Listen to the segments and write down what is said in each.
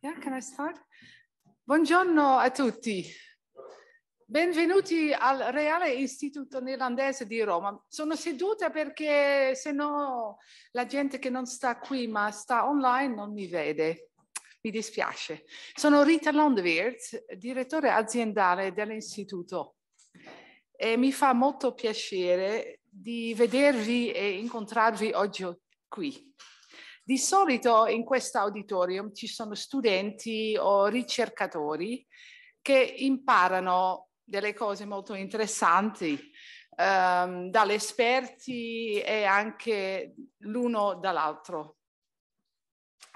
Yeah, can I start? Buongiorno a tutti. Benvenuti al Reale Istituto Neerlandese di Roma. Sono seduta perché se no la gente che non sta qui ma sta online non mi vede. Mi dispiace. Sono Rita Londeweert, direttore aziendale dell'Istituto e mi fa molto piacere di vedervi e incontrarvi oggi qui. Di solito in questo auditorium ci sono studenti o ricercatori che imparano delle cose molto interessanti um, ehm, dalle esperti e anche l'uno dall'altro.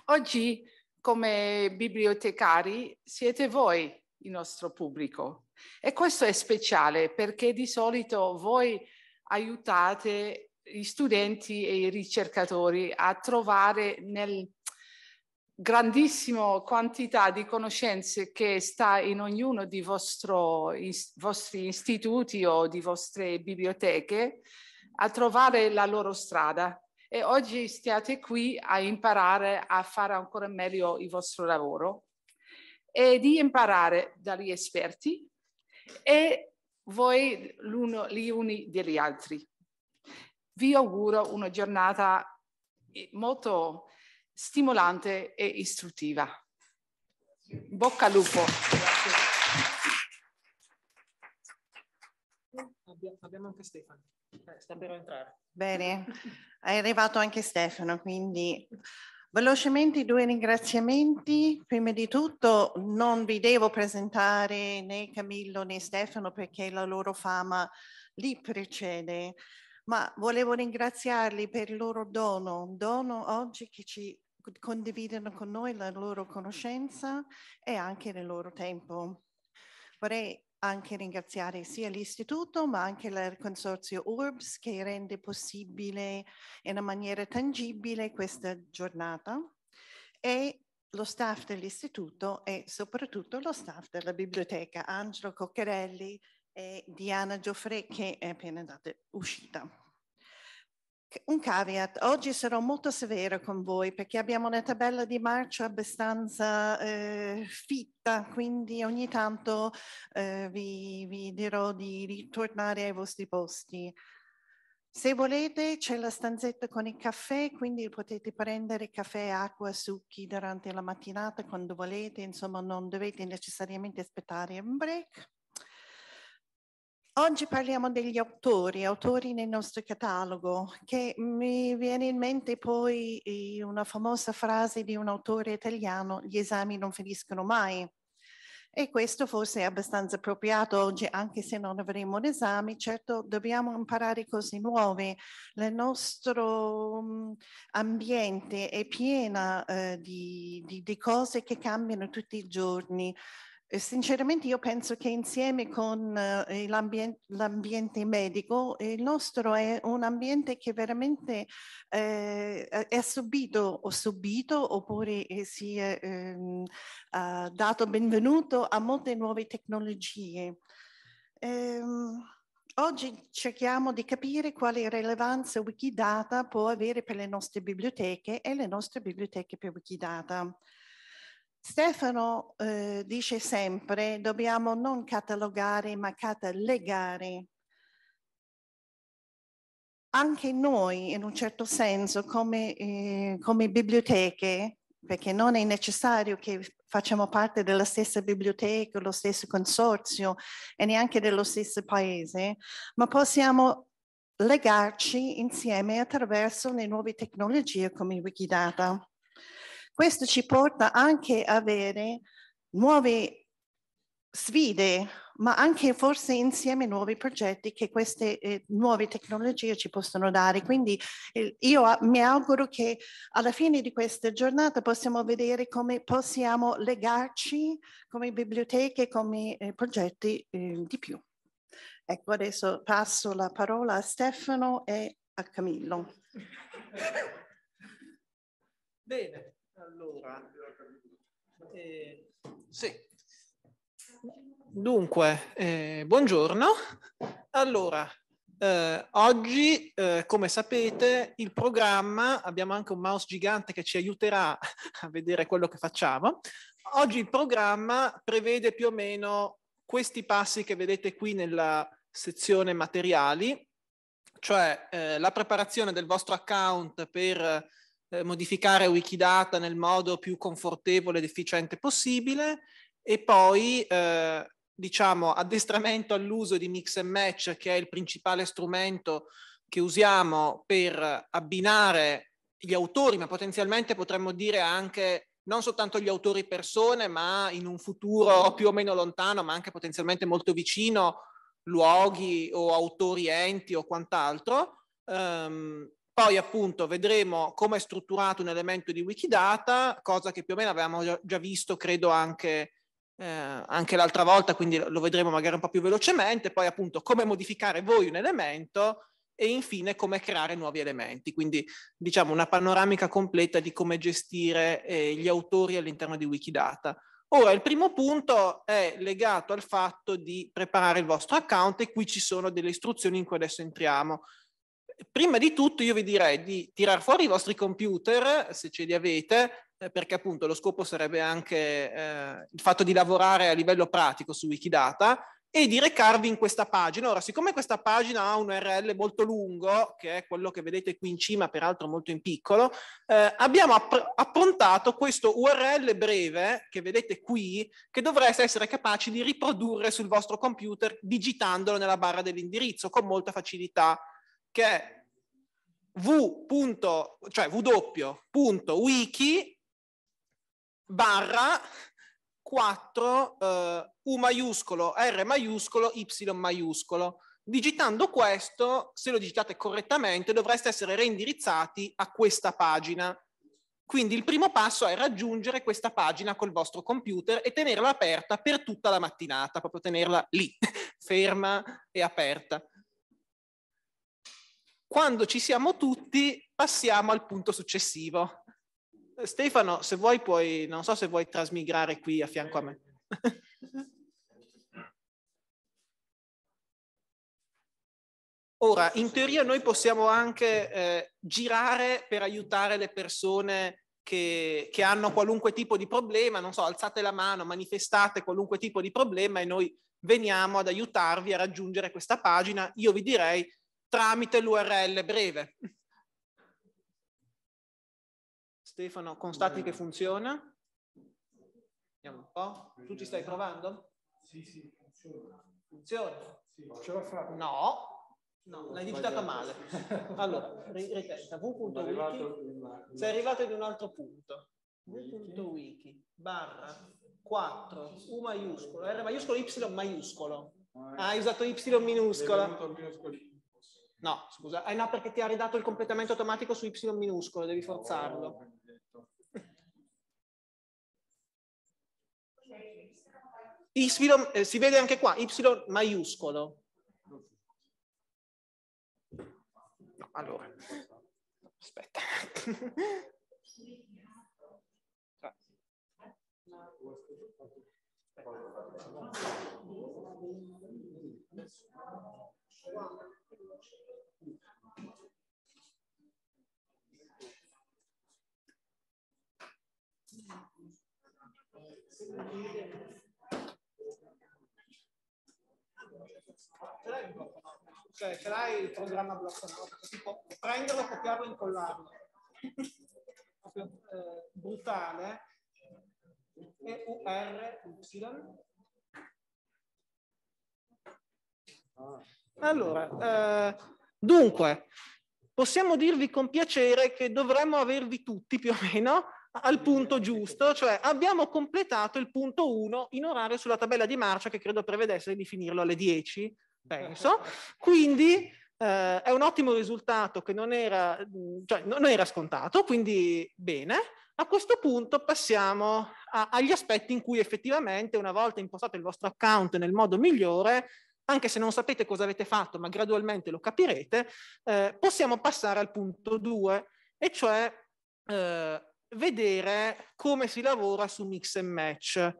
Oggi come bibliotecari siete voi il nostro pubblico e questo è speciale perché di solito voi aiutate gli studenti e i ricercatori a trovare nel grandissima quantità di conoscenze che sta in ognuno di vostro, is, vostri istituti o di vostre biblioteche a trovare la loro strada e oggi stiate qui a imparare a fare ancora meglio il vostro lavoro e di imparare dagli esperti e voi gli uni degli altri vi auguro una giornata eh, molto stimolante e istruttiva. Bocca al lupo. Abbiamo anche Stefano. Eh, sta per entrare. Bene, è arrivato anche Stefano, quindi velocemente due ringraziamenti. Prima di tutto non vi devo presentare né Camillo né Stefano perché la loro fama li precede ma volevo ringraziarli per il loro dono, dono oggi che ci condividono con noi la loro conoscenza e anche il loro tempo. Vorrei anche ringraziare sia l'Istituto ma anche il Consorzio URBS che rende possibile in maniera tangibile questa giornata e lo staff dell'Istituto e soprattutto lo staff della biblioteca, Angelo Coccherelli, e Diana Anna Gioffre che è appena andata, uscita. Un caveat, oggi sarò molto severa con voi perché abbiamo una tabella di marcia abbastanza eh, fitta, quindi ogni tanto eh, vi, vi dirò di ritornare ai vostri posti. Se volete c'è la stanzetta con il caffè, quindi potete prendere caffè, acqua, succhi durante la mattinata quando volete, insomma non dovete necessariamente aspettare un break. Oggi parliamo degli autori, autori nel nostro catalogo, che mi viene in mente poi eh, una famosa frase di un autore italiano, gli esami non finiscono mai. E questo forse è abbastanza appropriato oggi, anche se non avremo esami. Certo, dobbiamo imparare cose nuove. Il nostro mm, ambiente è pieno eh, di, di, di, cose che cambiano tutti i giorni sinceramente io penso che insieme con eh, l'ambiente, l'ambiente medico il nostro è un ambiente che veramente eh, è subito o subito oppure eh, si è ehm, eh, dato benvenuto a molte nuove tecnologie. Ehm, Oggi cerchiamo di capire quale rilevanza Wikidata può avere per le nostre biblioteche e le nostre biblioteche per Wikidata. Stefano eh, dice sempre dobbiamo non catalogare ma catalogare. Anche noi in un certo senso come, eh, come biblioteche, perché non è necessario che facciamo parte della stessa biblioteca, lo stesso consorzio e neanche dello stesso paese, ma possiamo legarci insieme attraverso le nuove tecnologie come Wikidata. Questo ci porta anche a avere nuove sfide, ma anche forse insieme nuovi progetti che queste eh, nuove tecnologie ci possono dare. Quindi eh, io mi auguro che alla fine di questa giornata possiamo vedere come possiamo legarci come biblioteche, come eh, progetti eh, di più. Ecco, adesso passo la parola a Stefano e a Camillo. Bene, allora, eh, sì. Dunque, eh, buongiorno. Allora, eh, oggi, eh, come sapete, il programma, abbiamo anche un mouse gigante che ci aiuterà a vedere quello che facciamo. Oggi il programma prevede più o meno questi passi che vedete qui nella sezione materiali, cioè eh, la preparazione del vostro account per eh, modificare Wikidata nel modo più confortevole ed efficiente possibile e poi eh, diciamo addestramento all'uso di mix and match che è il principale strumento che usiamo per abbinare gli autori, ma potenzialmente potremmo dire anche non soltanto gli autori persone, ma in un futuro più o meno lontano, ma anche potenzialmente molto vicino, luoghi o autori enti o quant'altro, ehm, poi appunto vedremo come è strutturato un elemento di Wikidata, cosa che più o meno avevamo già visto, credo, anche, eh, anche l'altra volta, quindi lo vedremo magari un po' più velocemente. Poi appunto come modificare voi un elemento e infine come creare nuovi elementi. Quindi diciamo una panoramica completa di come gestire eh, gli autori all'interno di Wikidata. Ora, il primo punto è legato al fatto di preparare il vostro account e qui ci sono delle istruzioni in cui adesso entriamo prima di tutto io vi direi di tirar fuori i vostri computer, se ce li avete, eh, perché appunto lo scopo sarebbe anche eh, il fatto di lavorare a livello pratico su Wikidata e di recarvi in questa pagina. Ora, siccome questa pagina ha un URL molto lungo, che è quello che vedete qui in cima, peraltro molto in piccolo, eh, abbiamo app- approntato questo URL breve che vedete qui, che dovreste essere capaci di riprodurre sul vostro computer digitandolo nella barra dell'indirizzo con molta facilità che è v. cioè w.wiki barra 4 eh, U maiuscolo, R maiuscolo, Y maiuscolo. Digitando questo, se lo digitate correttamente, dovreste essere reindirizzati a questa pagina. Quindi il primo passo è raggiungere questa pagina col vostro computer e tenerla aperta per tutta la mattinata, proprio tenerla lì, ferma e aperta. Quando ci siamo tutti, passiamo al punto successivo. Stefano, se vuoi puoi, non so se vuoi trasmigrare qui a fianco a me. Ora, in teoria noi possiamo anche eh, girare per aiutare le persone che, che, hanno qualunque tipo di problema, non so, alzate la mano, manifestate qualunque tipo di problema e noi veniamo ad aiutarvi a raggiungere questa pagina. Io vi direi tramite l'URL breve. Stefano, constati che funziona. Vediamo un po'. Tu ci stai provando? Sì, sì, funziona. Funziona? Sì, ce l'ho fatta. No. No, l'hai digitata male. Allora, ritesta v.wiki. Sei arrivato in un altro punto. v.wiki barra 4 U maiuscolo R maiuscolo Y maiuscolo. Ah, ah hai eh. usato Y minuscola. No, scusa, eh, no, perché ti ha ridato il completamento automatico su y minuscolo, devi forzarlo. Oh, y, eh, si vede anche qua, y maiuscolo. No, allora, aspetta. Wow. Cioè, ce l'hai il programma blocco tipo prenderlo, copiarlo e incollarlo. Proprio eh, brutale. E U R Y. Allora, eh, dunque, possiamo dirvi con piacere che dovremmo avervi tutti più o meno al punto giusto, cioè abbiamo completato il punto 1 in orario sulla tabella di marcia che credo prevedesse di finirlo alle 10, penso. Quindi eh, è un ottimo risultato che non era, mm, cioè, non era scontato, quindi bene. A questo punto passiamo a, agli aspetti in cui effettivamente una volta impostato il vostro account nel modo migliore, anche se non sapete cosa avete fatto, ma gradualmente lo capirete, eh, possiamo passare al punto 2, e cioè eh, vedere come si lavora su mix and match.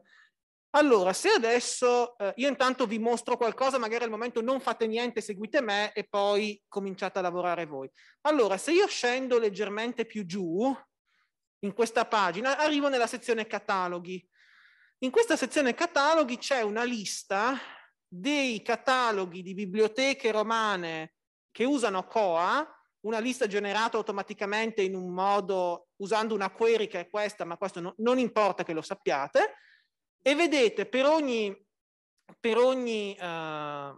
Allora, se adesso eh, io intanto vi mostro qualcosa, magari al momento non fate niente, seguite me e poi cominciate a lavorare voi. Allora, se io scendo leggermente più giù in questa pagina, arrivo nella sezione cataloghi. In questa sezione cataloghi c'è una lista dei cataloghi di biblioteche romane che usano COA, una lista generata automaticamente in un modo usando una query che è questa, ma questo no, non importa che lo sappiate, e vedete per ogni, per ogni eh,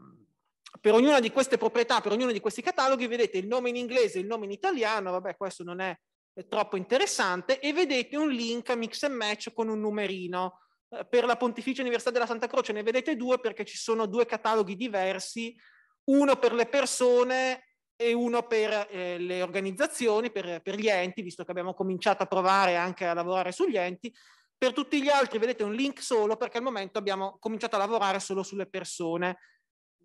per ognuna di queste proprietà, per ognuno di questi cataloghi, vedete il nome in inglese, il nome in italiano, vabbè questo non è, è troppo interessante, e vedete un link mix and match con un numerino. Eh, per la Pontificia Università della Santa Croce ne vedete due perché ci sono due cataloghi diversi, uno per le persone e uno per eh, le organizzazioni, per, per, gli enti, visto che abbiamo cominciato a provare anche a lavorare sugli enti. Per tutti gli altri vedete un link solo perché al momento abbiamo cominciato a lavorare solo sulle persone.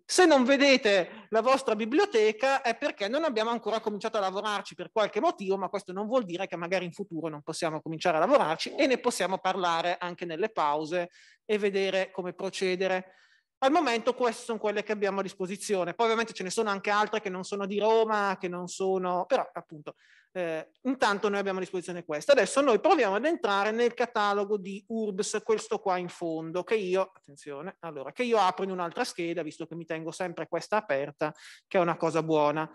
Se non vedete la vostra biblioteca è perché non abbiamo ancora cominciato a lavorarci per qualche motivo, ma questo non vuol dire che magari in futuro non possiamo cominciare a lavorarci e ne possiamo parlare anche nelle pause e vedere come procedere. Al momento queste sono quelle che abbiamo a disposizione, poi ovviamente ce ne sono anche altre che non sono di Roma, che non sono, però appunto eh, intanto noi abbiamo a disposizione questa. Adesso noi proviamo ad entrare nel catalogo di URBS, questo qua in fondo, che io, attenzione, allora, che io apro in un'altra scheda, visto che mi tengo sempre questa aperta, che è una cosa buona.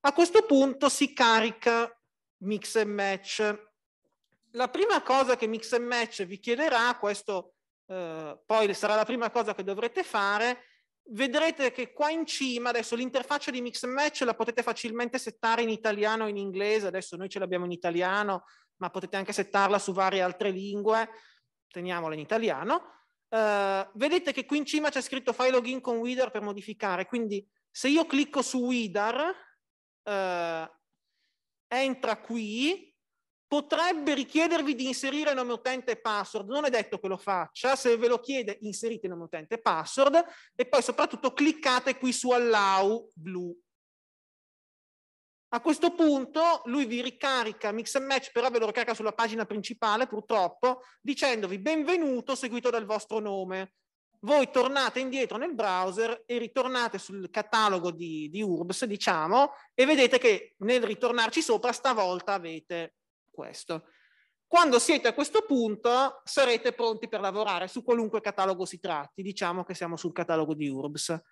A questo punto si carica Mix and Match. La prima cosa che Mix and Match vi chiederà, questo eh, poi sarà la prima cosa che dovrete fare, vedrete che qua in cima adesso l'interfaccia di mix and match la potete facilmente settare in italiano o in inglese, adesso noi ce l'abbiamo in italiano, ma potete anche settarla su varie altre lingue, teniamola in italiano. Uh, vedete che qui in cima c'è scritto fai login con Wider per modificare, quindi se io clicco su Wider, uh, eh, entra qui, potrebbe richiedervi di inserire nome utente e password, non è detto che lo faccia, se ve lo chiede inserite nome utente e password e poi soprattutto cliccate qui su allow blu. A questo punto lui vi ricarica Mix and Match, però ve lo ricarica sulla pagina principale purtroppo, dicendovi benvenuto seguito dal vostro nome. Voi tornate indietro nel browser e ritornate sul catalogo di, di URBS, diciamo, e vedete che nel ritornarci sopra stavolta avete questo. Quando siete a questo punto sarete pronti per lavorare su qualunque catalogo si tratti, diciamo che siamo sul catalogo di URBS.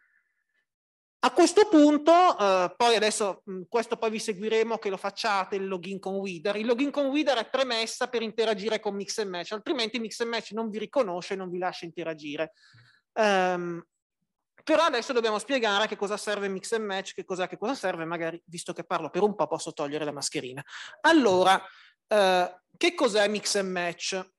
A questo punto, eh, poi adesso mm, questo poi vi seguiremo che lo facciate il login con Weeder. Il login con Weeder è premessa per interagire con Mix and Match, altrimenti Mix and Match non vi riconosce e non vi lascia interagire. Um, però adesso dobbiamo spiegare che cosa serve Mix and Match, che cosa, che cosa serve, magari visto che parlo per un po' posso togliere la mascherina. Allora, eh, che cos'è mix and match?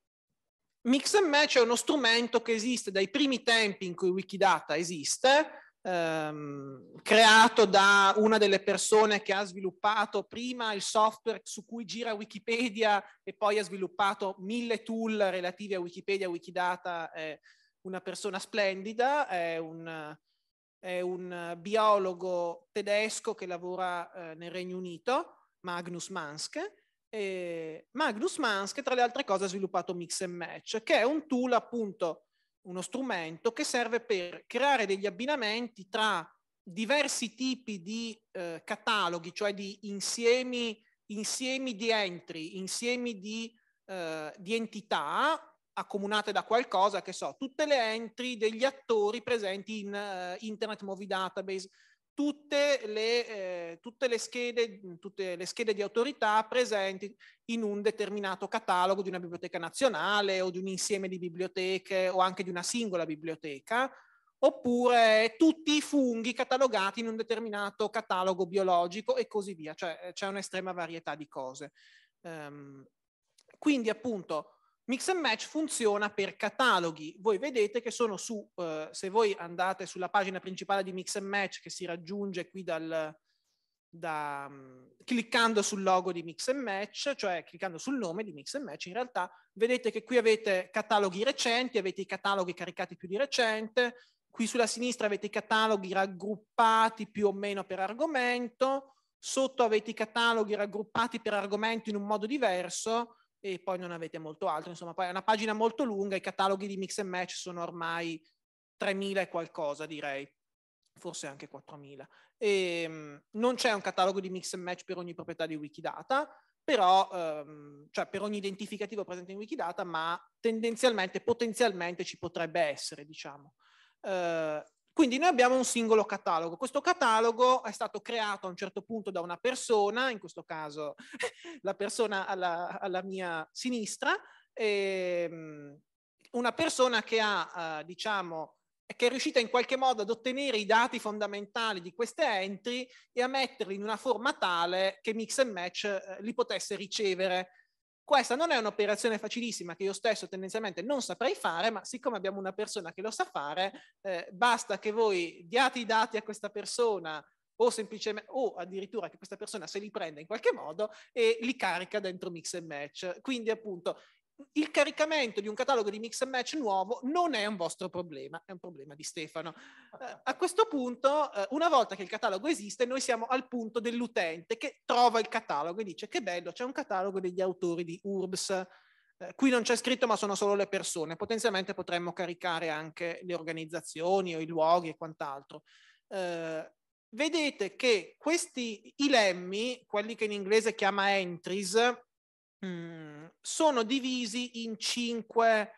Mix and match è uno strumento che esiste dai primi tempi in cui Wikidata esiste, Ehm, creato da una delle persone che ha sviluppato prima il software su cui gira Wikipedia e poi ha sviluppato mille tool relativi a Wikipedia, Wikidata, è una persona splendida, è un, è un biologo tedesco che lavora eh, nel Regno Unito, Magnus Manske, eh, Magnus Mans, che tra le altre cose ha sviluppato Mix and Match, che è un tool appunto, uno strumento che serve per creare degli abbinamenti tra diversi tipi di eh, cataloghi, cioè di insiemi, insiemi di entry, insiemi di, eh, di entità accomunate da qualcosa, che so, tutte le entry degli attori presenti in uh, Internet Movie Database, tutte le, eh, tutte, le schede, tutte le schede di autorità presenti in un determinato catalogo di una biblioteca nazionale o di un insieme di biblioteche o anche di una singola biblioteca, oppure tutti i funghi catalogati in un determinato catalogo biologico e così via, cioè eh, c'è un'estrema varietà di cose. Um, quindi appunto Mix and Match funziona per cataloghi. Voi vedete che sono su, eh, se voi andate sulla pagina principale di Mix and Match che si raggiunge qui dal, da, mm, cliccando sul logo di Mix and Match, cioè cliccando sul nome di Mix and Match, in realtà vedete che qui avete cataloghi recenti, avete i cataloghi caricati più di recente, qui sulla sinistra avete i cataloghi raggruppati più o meno per argomento, sotto avete i cataloghi raggruppati per argomento in un modo diverso, e poi non avete molto altro. Insomma, poi è una pagina molto lunga, i cataloghi di mix and match sono ormai 3.000 e qualcosa, direi, forse anche 4.000. E, ehm, non c'è un catalogo di mix and match per ogni proprietà di Wikidata, però ehm, cioè per ogni identificativo presente in Wikidata, ma tendenzialmente, potenzialmente ci potrebbe essere, diciamo. Uh, quindi noi abbiamo un singolo catalogo. Questo catalogo è stato creato a un certo punto da una persona, in questo caso la persona alla, alla mia sinistra, ehm, una persona che ha, eh, diciamo, che è riuscita in qualche modo ad ottenere i dati fondamentali di queste entry e a metterli in una forma tale che Mix and Match eh, li potesse ricevere questa non è un'operazione facilissima che io stesso tendenzialmente non saprei fare, ma siccome abbiamo una persona che lo sa fare, eh, basta che voi diate i dati a questa persona o semplicemente o addirittura che questa persona se li prenda in qualche modo e li carica dentro mix and match. Quindi appunto il caricamento di un catalogo di mix and match nuovo non è un vostro problema, è un problema di Stefano. Eh, a questo punto, eh, una volta che il catalogo esiste, noi siamo al punto dell'utente che trova il catalogo e dice che bello, c'è un catalogo degli autori di URBS. Eh, qui non c'è scritto, ma sono solo le persone. Potenzialmente potremmo caricare anche le organizzazioni o i luoghi e quant'altro. Eh, vedete che questi i lemmi, quelli che in inglese chiama entries, Mm, sono divisi in cinque,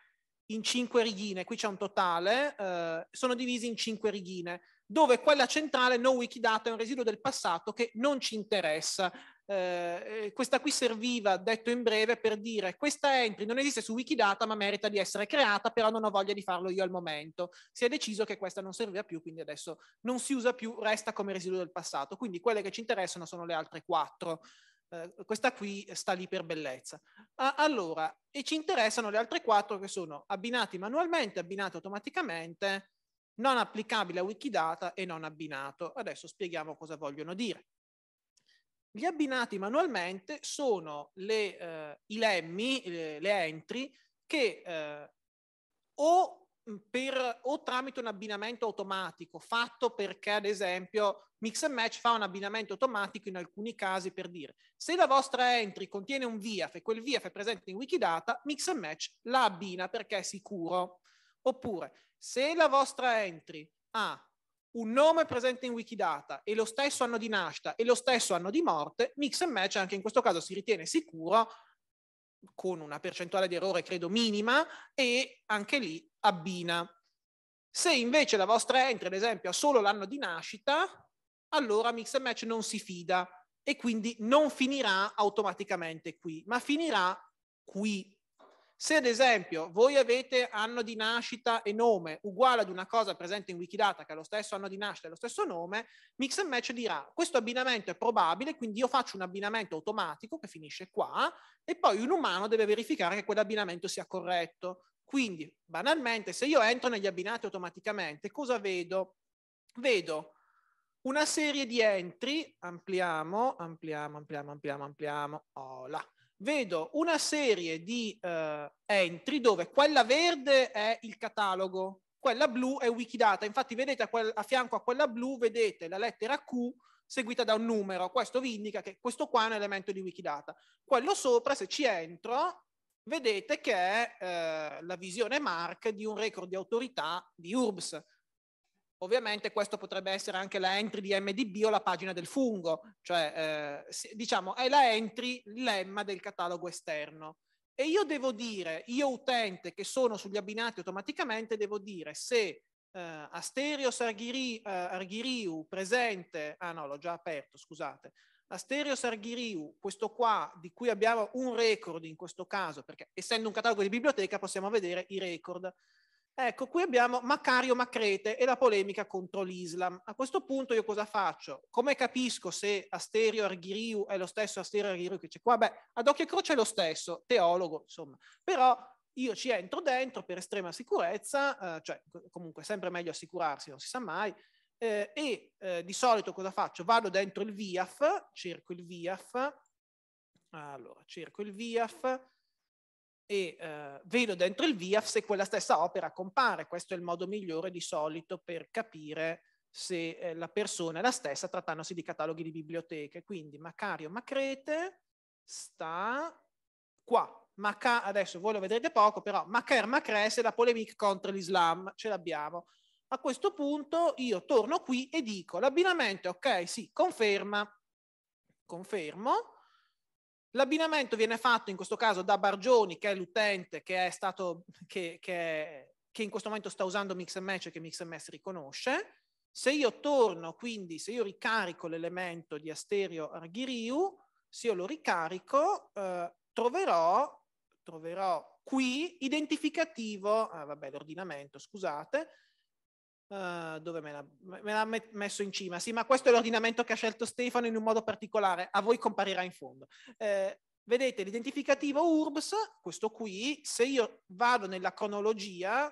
in cinque, righine, qui c'è un totale, eh, sono divisi in cinque righine, dove quella centrale, no Wikidata, è un residuo del passato che non ci interessa. Eh, eh, questa qui serviva, detto in breve, per dire questa entry non esiste su Wikidata ma merita di essere creata, però non ho voglia di farlo io al momento. Si è deciso che questa non serviva più, quindi adesso non si usa più, resta come residuo del passato. Quindi quelle che ci interessano sono le altre quattro eh, questa qui sta lì per bellezza. allora, e ci interessano le altre quattro che sono abbinati manualmente, abbinati automaticamente, non applicabile a Wikidata e non abbinato. Adesso spieghiamo cosa vogliono dire. Gli abbinati manualmente sono le, eh, i lemmi, le, le entry, che eh, o per, o tramite un abbinamento automatico fatto perché ad esempio Mix and Match fa un abbinamento automatico in alcuni casi per dire se la vostra entry contiene un VIAF e quel VIAF è presente in Wikidata, Mix and Match la abbina perché è sicuro. Oppure se la vostra entry ha un nome presente in Wikidata e lo stesso anno di nascita e lo stesso anno di morte, Mix and Match anche in questo caso si ritiene sicuro con una percentuale di errore credo minima e anche lì abbina. Se invece la vostra entry, ad esempio, ha solo l'anno di nascita, allora mix and match non si fida e quindi non finirà automaticamente qui, ma finirà qui se ad esempio voi avete anno di nascita e nome uguale ad una cosa presente in Wikidata che ha lo stesso anno di nascita e lo stesso nome, Mix and Match dirà questo abbinamento è probabile, quindi io faccio un abbinamento automatico che finisce qua e poi un umano deve verificare che quell'abbinamento sia corretto. Quindi, banalmente, se io entro negli abbinati automaticamente, cosa vedo? Vedo una serie di entry, ampliamo, ampliamo, ampliamo, ampliamo, ampliamo, oh là vedo una serie di eh, entry dove quella verde è il catalogo, quella blu è Wikidata. Infatti vedete a, quel, a fianco a quella blu vedete la lettera Q seguita da un numero. Questo vi indica che questo qua è un elemento di Wikidata. Quello sopra, se ci entro, vedete che è eh, la visione MARC di un record di autorità di URBS. Ovviamente questo potrebbe essere anche la entry di MDB o la pagina del fungo, cioè eh, diciamo è la entry, lemma del catalogo esterno. E io devo dire, io utente che sono sugli abbinati automaticamente, devo dire se Uh, eh, Asterios Arghiri, uh, eh, Arghiriu presente, ah no l'ho già aperto scusate, Asterios Arghiriu, questo qua di cui abbiamo un record in questo caso, perché essendo un catalogo di biblioteca possiamo vedere i record, Ecco, qui abbiamo Macario Macrete e la polemica contro l'Islam. A questo punto io cosa faccio? Come capisco se Asterio Arghiriu è lo stesso Asterio Arghiriu che c'è qua? Beh, ad occhio e croce è lo stesso, teologo, insomma. Però io ci entro dentro per estrema sicurezza, eh, cioè comunque è sempre meglio assicurarsi, non si sa mai, eh, e eh, di solito cosa faccio? Vado dentro il VIAF, cerco il VIAF, allora cerco il VIAF, e eh, vedo dentro il VIAF se quella stessa opera compare. Questo è il modo migliore di solito per capire se eh, la persona è la stessa trattandosi di cataloghi di biblioteche. Quindi Macario Macrete sta qua. Maca, adesso voi lo vedrete poco, però Macar Macres è la polemica contro l'Islam, ce l'abbiamo. A questo punto io torno qui e dico l'abbinamento, ok, sì, conferma, confermo, L'abbinamento viene fatto in questo caso da Bargioni, che è l'utente che, è stato, che, che, che in questo momento sta usando Mix Match e che Mix Match riconosce. Se io torno, quindi se io ricarico l'elemento di Asterio Argiriu, se io lo ricarico, eh, troverò, troverò qui identificativo, ah, vabbè l'ordinamento, scusate, Uh, dove me l'ha, me l'ha, messo in cima? Sì, ma questo è l'ordinamento che ha scelto Stefano in un modo particolare, a voi comparirà in fondo. Eh, vedete l'identificativo URBS, questo qui, se io vado nella cronologia,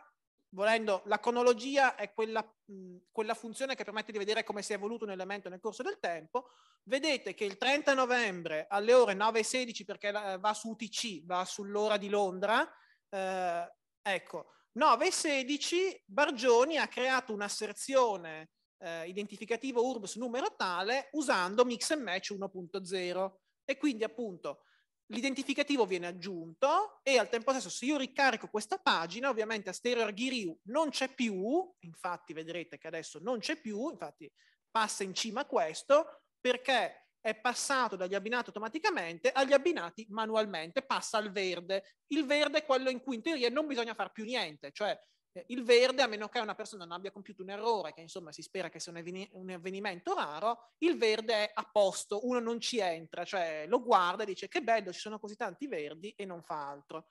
volendo, la cronologia è quella, mh, quella funzione che permette di vedere come si è evoluto un elemento nel corso del tempo, vedete che il 30 novembre alle ore 9.16, perché la, va su UTC, va sull'ora di Londra, eh, ecco, 9 e 16 Bargioni ha creato un'asserzione eh, identificativo URBS numero tale usando mix and match 1.0 e quindi appunto l'identificativo viene aggiunto e al tempo stesso se io ricarico questa pagina ovviamente a Stereo Arghiriu non c'è più, infatti vedrete che adesso non c'è più, infatti passa in cima a questo perché è passato dagli abbinati automaticamente agli abbinati manualmente, passa al verde. Il verde è quello in cui in teoria non bisogna fare più niente, cioè eh, il verde, a meno che una persona non abbia compiuto un errore, che insomma si spera che sia un, eveni- un avvenimento raro, il verde è a posto, uno non ci entra, cioè lo guarda e dice che bello, ci sono così tanti verdi e non fa altro.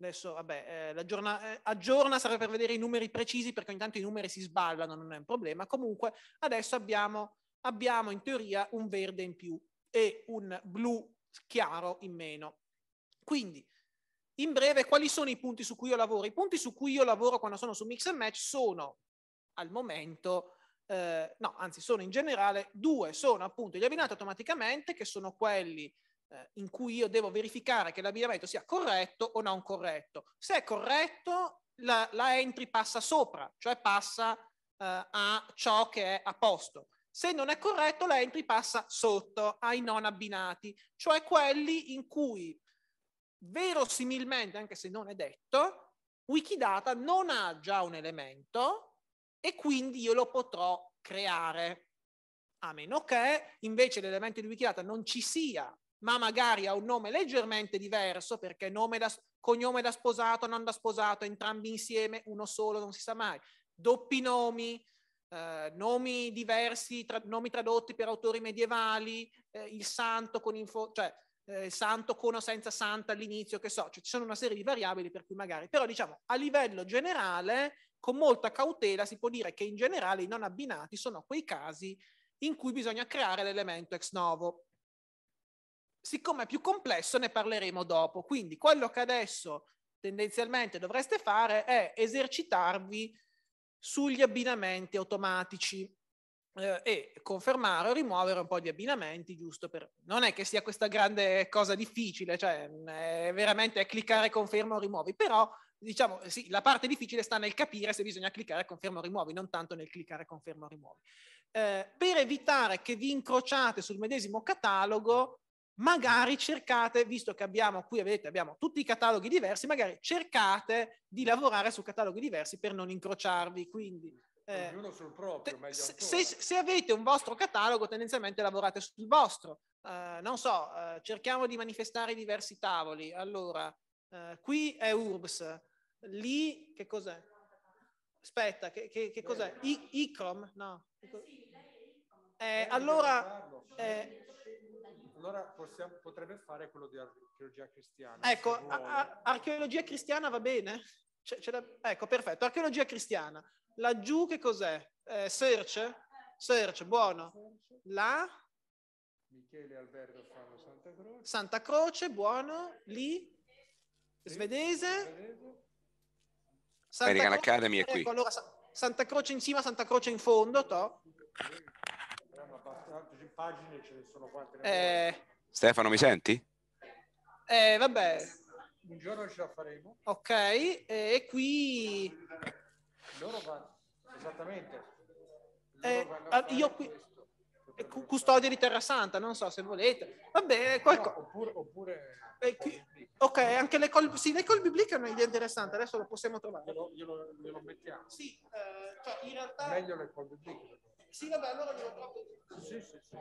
Adesso, vabbè, eh, giorna, eh, aggiorna serve per vedere i numeri precisi perché ogni tanto i numeri si sballano, non è un problema. Comunque, adesso abbiamo abbiamo in teoria un verde in più e un blu chiaro in meno. Quindi, in breve, quali sono i punti su cui io lavoro? I punti su cui io lavoro quando sono su Mix and Match sono al momento, eh, no, anzi sono in generale due, sono appunto gli abbinati automaticamente, che sono quelli eh, in cui io devo verificare che l'abbinamento sia corretto o non corretto. Se è corretto, la, la entry passa sopra, cioè passa eh, a ciò che è a posto. Se non è corretto, l'entry passa sotto ai non abbinati, cioè quelli in cui verosimilmente, anche se non è detto, Wikidata non ha già un elemento e quindi io lo potrò creare. A meno che invece l'elemento di Wikidata non ci sia, ma magari ha un nome leggermente diverso perché nome da, cognome da sposato, non da sposato, entrambi insieme, uno solo, non si sa mai. Doppi nomi, eh, nomi diversi, tra, nomi tradotti per autori medievali, eh, il santo con info, cioè eh, santo con o senza santa all'inizio, che so, cioè, ci sono una serie di variabili per cui magari, però diciamo a livello generale, con molta cautela si può dire che in generale i non abbinati sono quei casi in cui bisogna creare l'elemento ex novo. Siccome è più complesso ne parleremo dopo, quindi quello che adesso tendenzialmente dovreste fare è esercitarvi sugli abbinamenti automatici eh, e confermare o rimuovere un po' di abbinamenti, giusto per... Non è che sia questa grande cosa difficile, cioè mm, è veramente è cliccare conferma o rimuovi, però diciamo, sì, la parte difficile sta nel capire se bisogna cliccare conferma o rimuovi, non tanto nel cliccare conferma o rimuovi. Eh, per evitare che vi incrociate sul medesimo catalogo, magari cercate, visto che abbiamo qui, vedete, abbiamo tutti i cataloghi diversi, magari cercate di lavorare su cataloghi diversi per non incrociarvi. Quindi, eh, Ognuno sul proprio, te, se, se, avete un vostro catalogo, tendenzialmente lavorate sul vostro. Uh, non so, uh, cerchiamo di manifestare diversi tavoli. Allora, uh, qui è URBS, lì che cos'è? Aspetta, che, che, che cos'è? I, ICROM? No. Eh, allora... Eh, allora possiamo, potrebbe fare quello di archeologia cristiana. Ecco, a, archeologia cristiana va bene? C'è, c'è da, ecco, perfetto. Archeologia cristiana. Laggiù che cos'è? Eh, search? Search, buono. La? Michele Alberto Fano Santa Croce. Santa Croce, buono. Lì? Svedese? Santa American Academy è qui. Ecco, allora, Santa Croce in cima, Santa Croce in fondo, to pagine ce ne sono quante? Ne eh... Stefano, mi senti? Eh, vabbè. Un giorno ce la faremo. Ok, eh, e qui... Loro vanno, esattamente. Eh, Loro vanno ah, io qui... Custodia di Terra Santa, non so se volete. Va bene, qualcosa. No, oppure... oppure... Qui... Eh, ok, anche le col... Sì, le col biblica è un'idea interessante, adesso lo possiamo trovare. Glielo, glielo, glielo mettiamo. Sì, eh, cioè in realtà... Meglio le col biblica. Sì, vabbè, allora glielo trovo. Sì, sì, sì.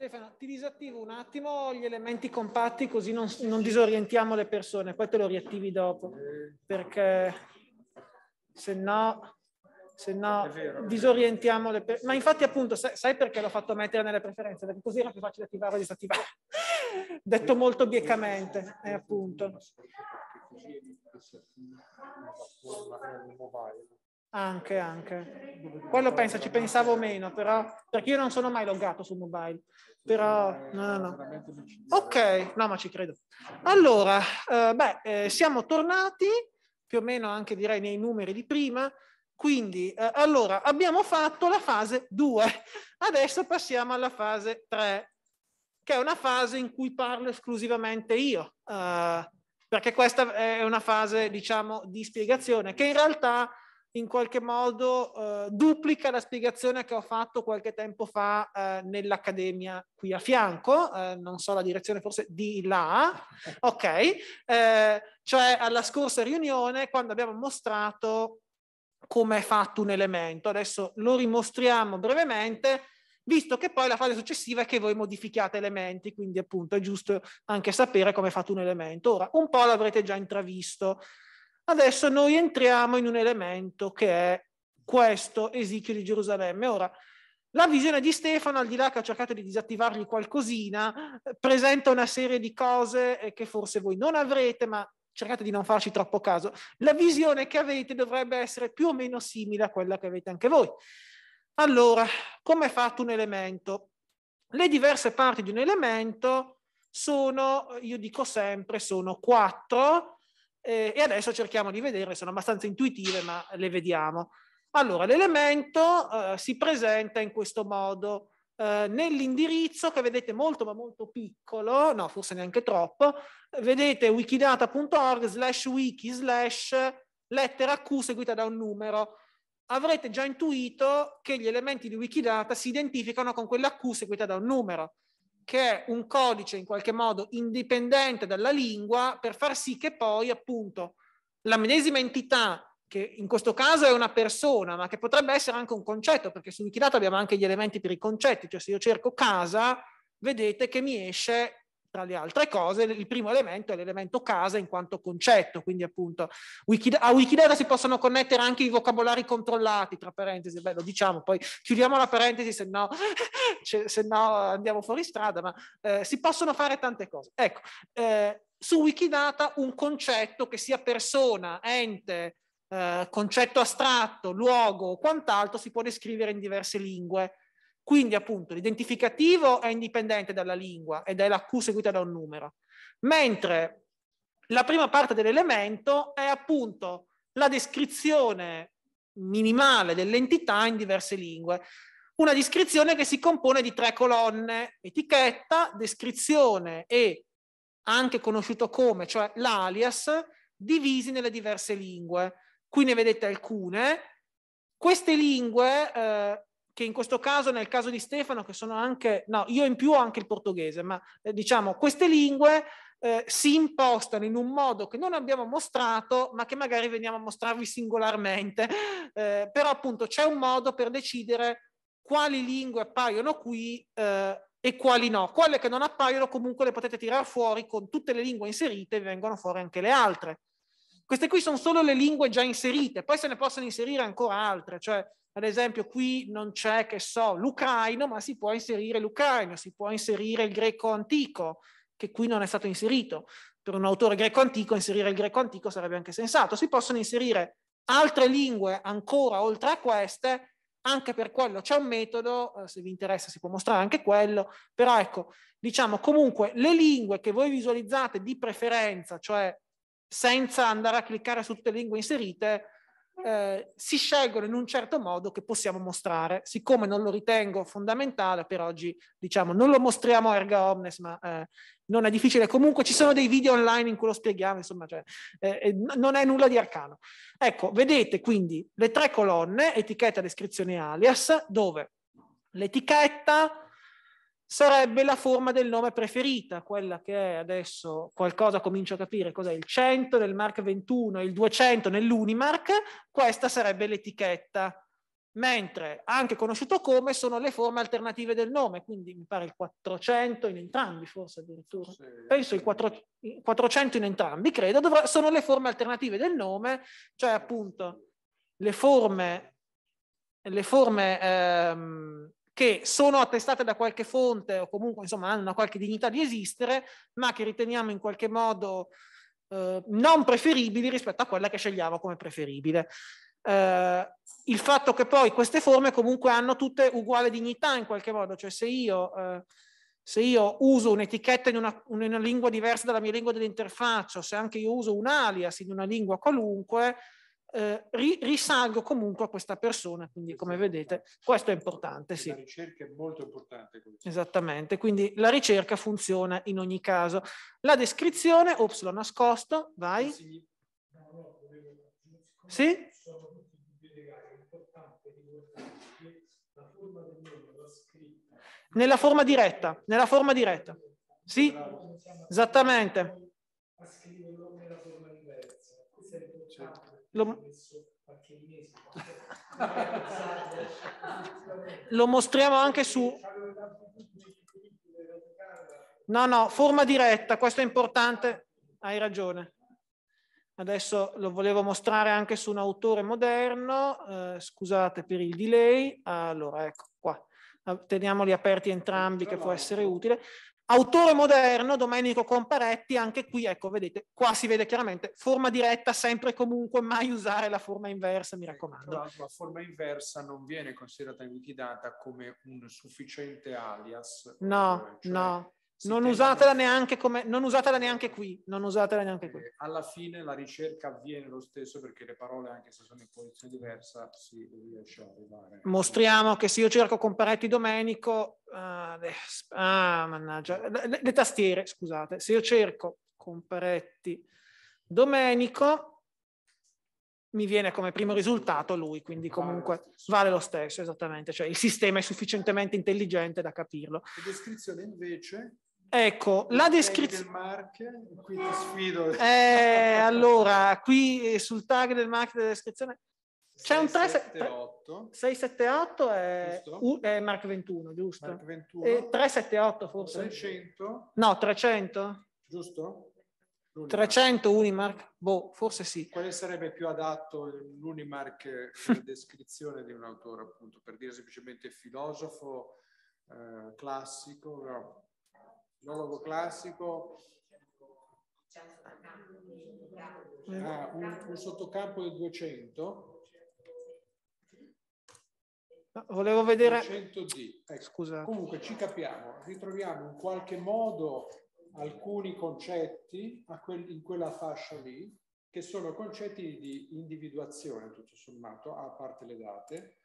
Stefano, ti disattivo un attimo gli elementi compatti così non, non disorientiamo le persone, poi te lo riattivi dopo, perché se no se no vero, disorientiamo le persone. Ma infatti appunto sai, sai, perché l'ho fatto mettere nelle preferenze? Perché così era più facile attivare o disattivare. Detto molto bieccamente, eh, è appunto. Anche, anche. Quello pensa, ci pensavo meno, però, perché io non sono mai loggato su mobile. Però, no, no, no. Ok, no, ma ci credo. Allora, eh, beh, eh, siamo tornati, più o meno anche direi nei numeri di prima, quindi, eh, allora, abbiamo fatto la fase 2. Adesso passiamo alla fase 3, che è una fase in cui parlo esclusivamente io, eh, perché questa è una fase, diciamo, di spiegazione, che in realtà in qualche modo eh, duplica la spiegazione che ho fatto qualche tempo fa eh, nell'accademia qui a fianco, eh, non so la direzione, forse di là, ok? Eh, cioè alla scorsa riunione quando abbiamo mostrato come è fatto un elemento. Adesso lo rimostriamo brevemente, visto che poi la fase successiva è che voi modifichiate elementi, quindi appunto è giusto anche sapere come è fatto un elemento. Ora, un po' l'avrete già intravisto. Adesso noi entriamo in un elemento che è questo Ezechiel di Gerusalemme. Ora, la visione di Stefano, al di là che ho cercato di disattivargli qualcosina, presenta una serie di cose eh, che forse voi non avrete, ma cercate di non farci troppo caso. La visione che avete dovrebbe essere più o meno simile a quella che avete anche voi. Allora, come è fatto un elemento? Le diverse parti di un elemento sono, io dico sempre, sono quattro, eh, e adesso cerchiamo di vedere, sono abbastanza intuitive ma le vediamo. Allora, l'elemento eh, si presenta in questo modo. Eh, nell'indirizzo che vedete molto ma molto piccolo, no forse neanche troppo, vedete wikidata.org slash wiki slash lettera Q seguita da un numero. Avrete già intuito che gli elementi di Wikidata si identificano con quella Q seguita da un numero che è un codice in qualche modo indipendente dalla lingua per far sì che poi appunto la medesima entità che in questo caso è una persona, ma che potrebbe essere anche un concetto, perché su Wikidata abbiamo anche gli elementi per i concetti, cioè se io cerco casa, vedete che mi esce tra le altre cose, il primo elemento è l'elemento casa in quanto concetto, quindi appunto a Wikidata si possono connettere anche i vocabolari controllati, tra parentesi, beh lo diciamo, poi chiudiamo la parentesi se no, cioè, se no andiamo fuori strada, ma eh, si possono fare tante cose. Ecco, eh, su Wikidata un concetto che sia persona, ente, eh, concetto astratto, luogo o quant'altro si può descrivere in diverse lingue quindi appunto l'identificativo è indipendente dalla lingua ed è la Q seguita da un numero, mentre la prima parte dell'elemento è appunto la descrizione minimale dell'entità in diverse lingue. Una descrizione che si compone di tre colonne, etichetta, descrizione e anche conosciuto come, cioè l'alias, divisi nelle diverse lingue. Qui ne vedete alcune. Queste lingue eh, che in questo caso, nel caso di Stefano, che sono anche, no, io in più ho anche il portoghese, ma eh, diciamo queste lingue eh, si impostano in un modo che non abbiamo mostrato, ma che magari veniamo a mostrarvi singolarmente, eh, però appunto c'è un modo per decidere quali lingue appaiono qui eh, e quali no. Quelle che non appaiono comunque le potete tirare fuori con tutte le lingue inserite e vengono fuori anche le altre. Queste qui sono solo le lingue già inserite, poi se ne possono inserire ancora altre, cioè ad esempio, qui non c'è, che so, l'ucraino, ma si può inserire l'ucraino, si può inserire il greco antico, che qui non è stato inserito. Per un autore greco antico inserire il greco antico sarebbe anche sensato. Si possono inserire altre lingue ancora oltre a queste, anche per quello c'è un metodo, eh, se vi interessa si può mostrare anche quello, però ecco, diciamo comunque le lingue che voi visualizzate di preferenza, cioè senza andare a cliccare su tutte le lingue inserite, eh, si scelgono in un certo modo che possiamo mostrare. Siccome non lo ritengo fondamentale, per oggi diciamo non lo mostriamo erga omnes, ma eh, non è difficile. Comunque ci sono dei video online in cui lo spieghiamo, insomma, cioè, eh, non è nulla di arcano. Ecco, vedete quindi le tre colonne, etichetta, descrizione alias, dove l'etichetta sarebbe la forma del nome preferita, quella che è adesso qualcosa comincio a capire cos'è il 100 nel Mark 21 e il 200 nell'Unimark, questa sarebbe l'etichetta. Mentre anche conosciuto come sono le forme alternative del nome, quindi mi pare il 400 in entrambi, forse addirittura. Sì, Penso il 400 in entrambi, credo, dovrà, sono le forme alternative del nome, cioè appunto le forme, le forme ehm, che sono attestate da qualche fonte o comunque insomma hanno una qualche dignità di esistere, ma che riteniamo in qualche modo eh, non preferibili rispetto a quella che scegliamo come preferibile. Eh, il fatto che poi queste forme comunque hanno tutte uguale dignità in qualche modo, cioè se io, eh, se io uso un'etichetta in una, in una lingua diversa dalla mia lingua dell'interfaccia, se anche io uso un alias in una lingua qualunque, eh, ri, risalgo comunque a questa persona, quindi come esatto. vedete questo è importante. Sì. La ricerca è molto importante. Esattamente, quindi la ricerca funziona in ogni caso. La descrizione, ops, l'ho nascosto, vai. Sì? Nella forma diretta, nella forma diretta. Sì, esattamente. Lo... Lo mostriamo anche su... No, no, forma diretta, questo è importante, hai ragione. Adesso lo volevo mostrare anche su un autore moderno, eh, scusate per il delay. Allora, ecco qua, teniamoli aperti entrambi che può essere utile. Autore moderno, Domenico Comparetti, anche qui, ecco, vedete, qua si vede chiaramente forma diretta, sempre e comunque, mai usare la forma inversa, mi eh, raccomando. la forma inversa non viene considerata in Wikidata come un sufficiente alias. No, eh, cioè, no. Non usatela, come, non usatela, neanche qui, non usatela neanche qui. Alla fine la ricerca avviene lo stesso perché le parole, anche se sono in posizione diversa, si riesce a arrivare. Mostriamo che se io cerco Comparetti Domenico, ah, ah mannaggia, le, le, tastiere, scusate, se io cerco Comparetti Domenico, mi viene come primo risultato lui, quindi comunque vale lo stesso, vale lo stesso esattamente, cioè il sistema è sufficientemente intelligente da capirlo. La descrizione invece Ecco, la descrizione... Qui ti sfido. Eh, allora, qui eh, sul tag del marchio della descrizione c'è 6, un 378. 678 è, è Mark 21, giusto? Mark 21. E 378 forse. 600. No, 300. Giusto? L'Unimark. 300 Unimark? Boh, forse sì. Quale sarebbe più adatto l'Unimark per eh, descrizione di un autore, appunto, per dire semplicemente filosofo eh, classico? No filologo classico, ha ah, un, un sottocampo del 200. Ah, volevo vedere... 200D. Ecco. Comunque ci capiamo, ritroviamo in qualche modo alcuni concetti quel, in quella fascia lì, che sono concetti di individuazione, tutto sommato, a parte le date,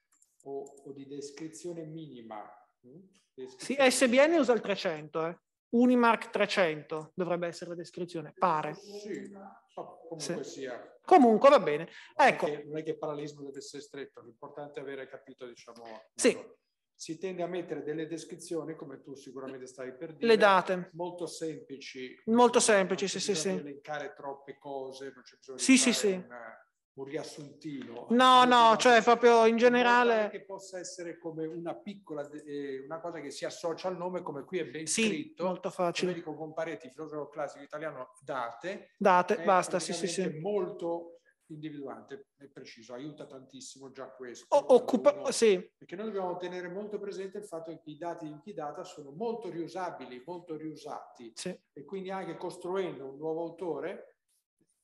o, o di descrizione minima. Mm? Descrizione sì, SBN usa il 300, eh. Unimark 300 dovrebbe essere la descrizione, pare. Sì, comunque sì. sia. Comunque va bene. Ecco. Non, è ecco. che, non è che il parallelismo deve essere stretto, l'importante è avere capito, diciamo... Sì. Ecco, si tende a mettere delle descrizioni, come tu sicuramente stavi per dire. Le date. Molto semplici. Molto semplici, non sì, sì, sì. Non elencare troppe cose, non c'è bisogno sì, di sì, sì. Una un riassuntino. No, no, cioè proprio in generale... Che possa essere come una piccola, eh, una cosa che si associa al nome, come qui è ben sì, scritto. molto facile. Come dico Comparetti, filosofo classico italiano, date. Date, basta, sì, sì, sì. È molto individuante e preciso, aiuta tantissimo già questo. O, occupa, uno, sì. Perché noi dobbiamo tenere molto presente il fatto che i dati di Chidata sono molto riusabili, molto riusati sì. e quindi anche costruendo un nuovo autore,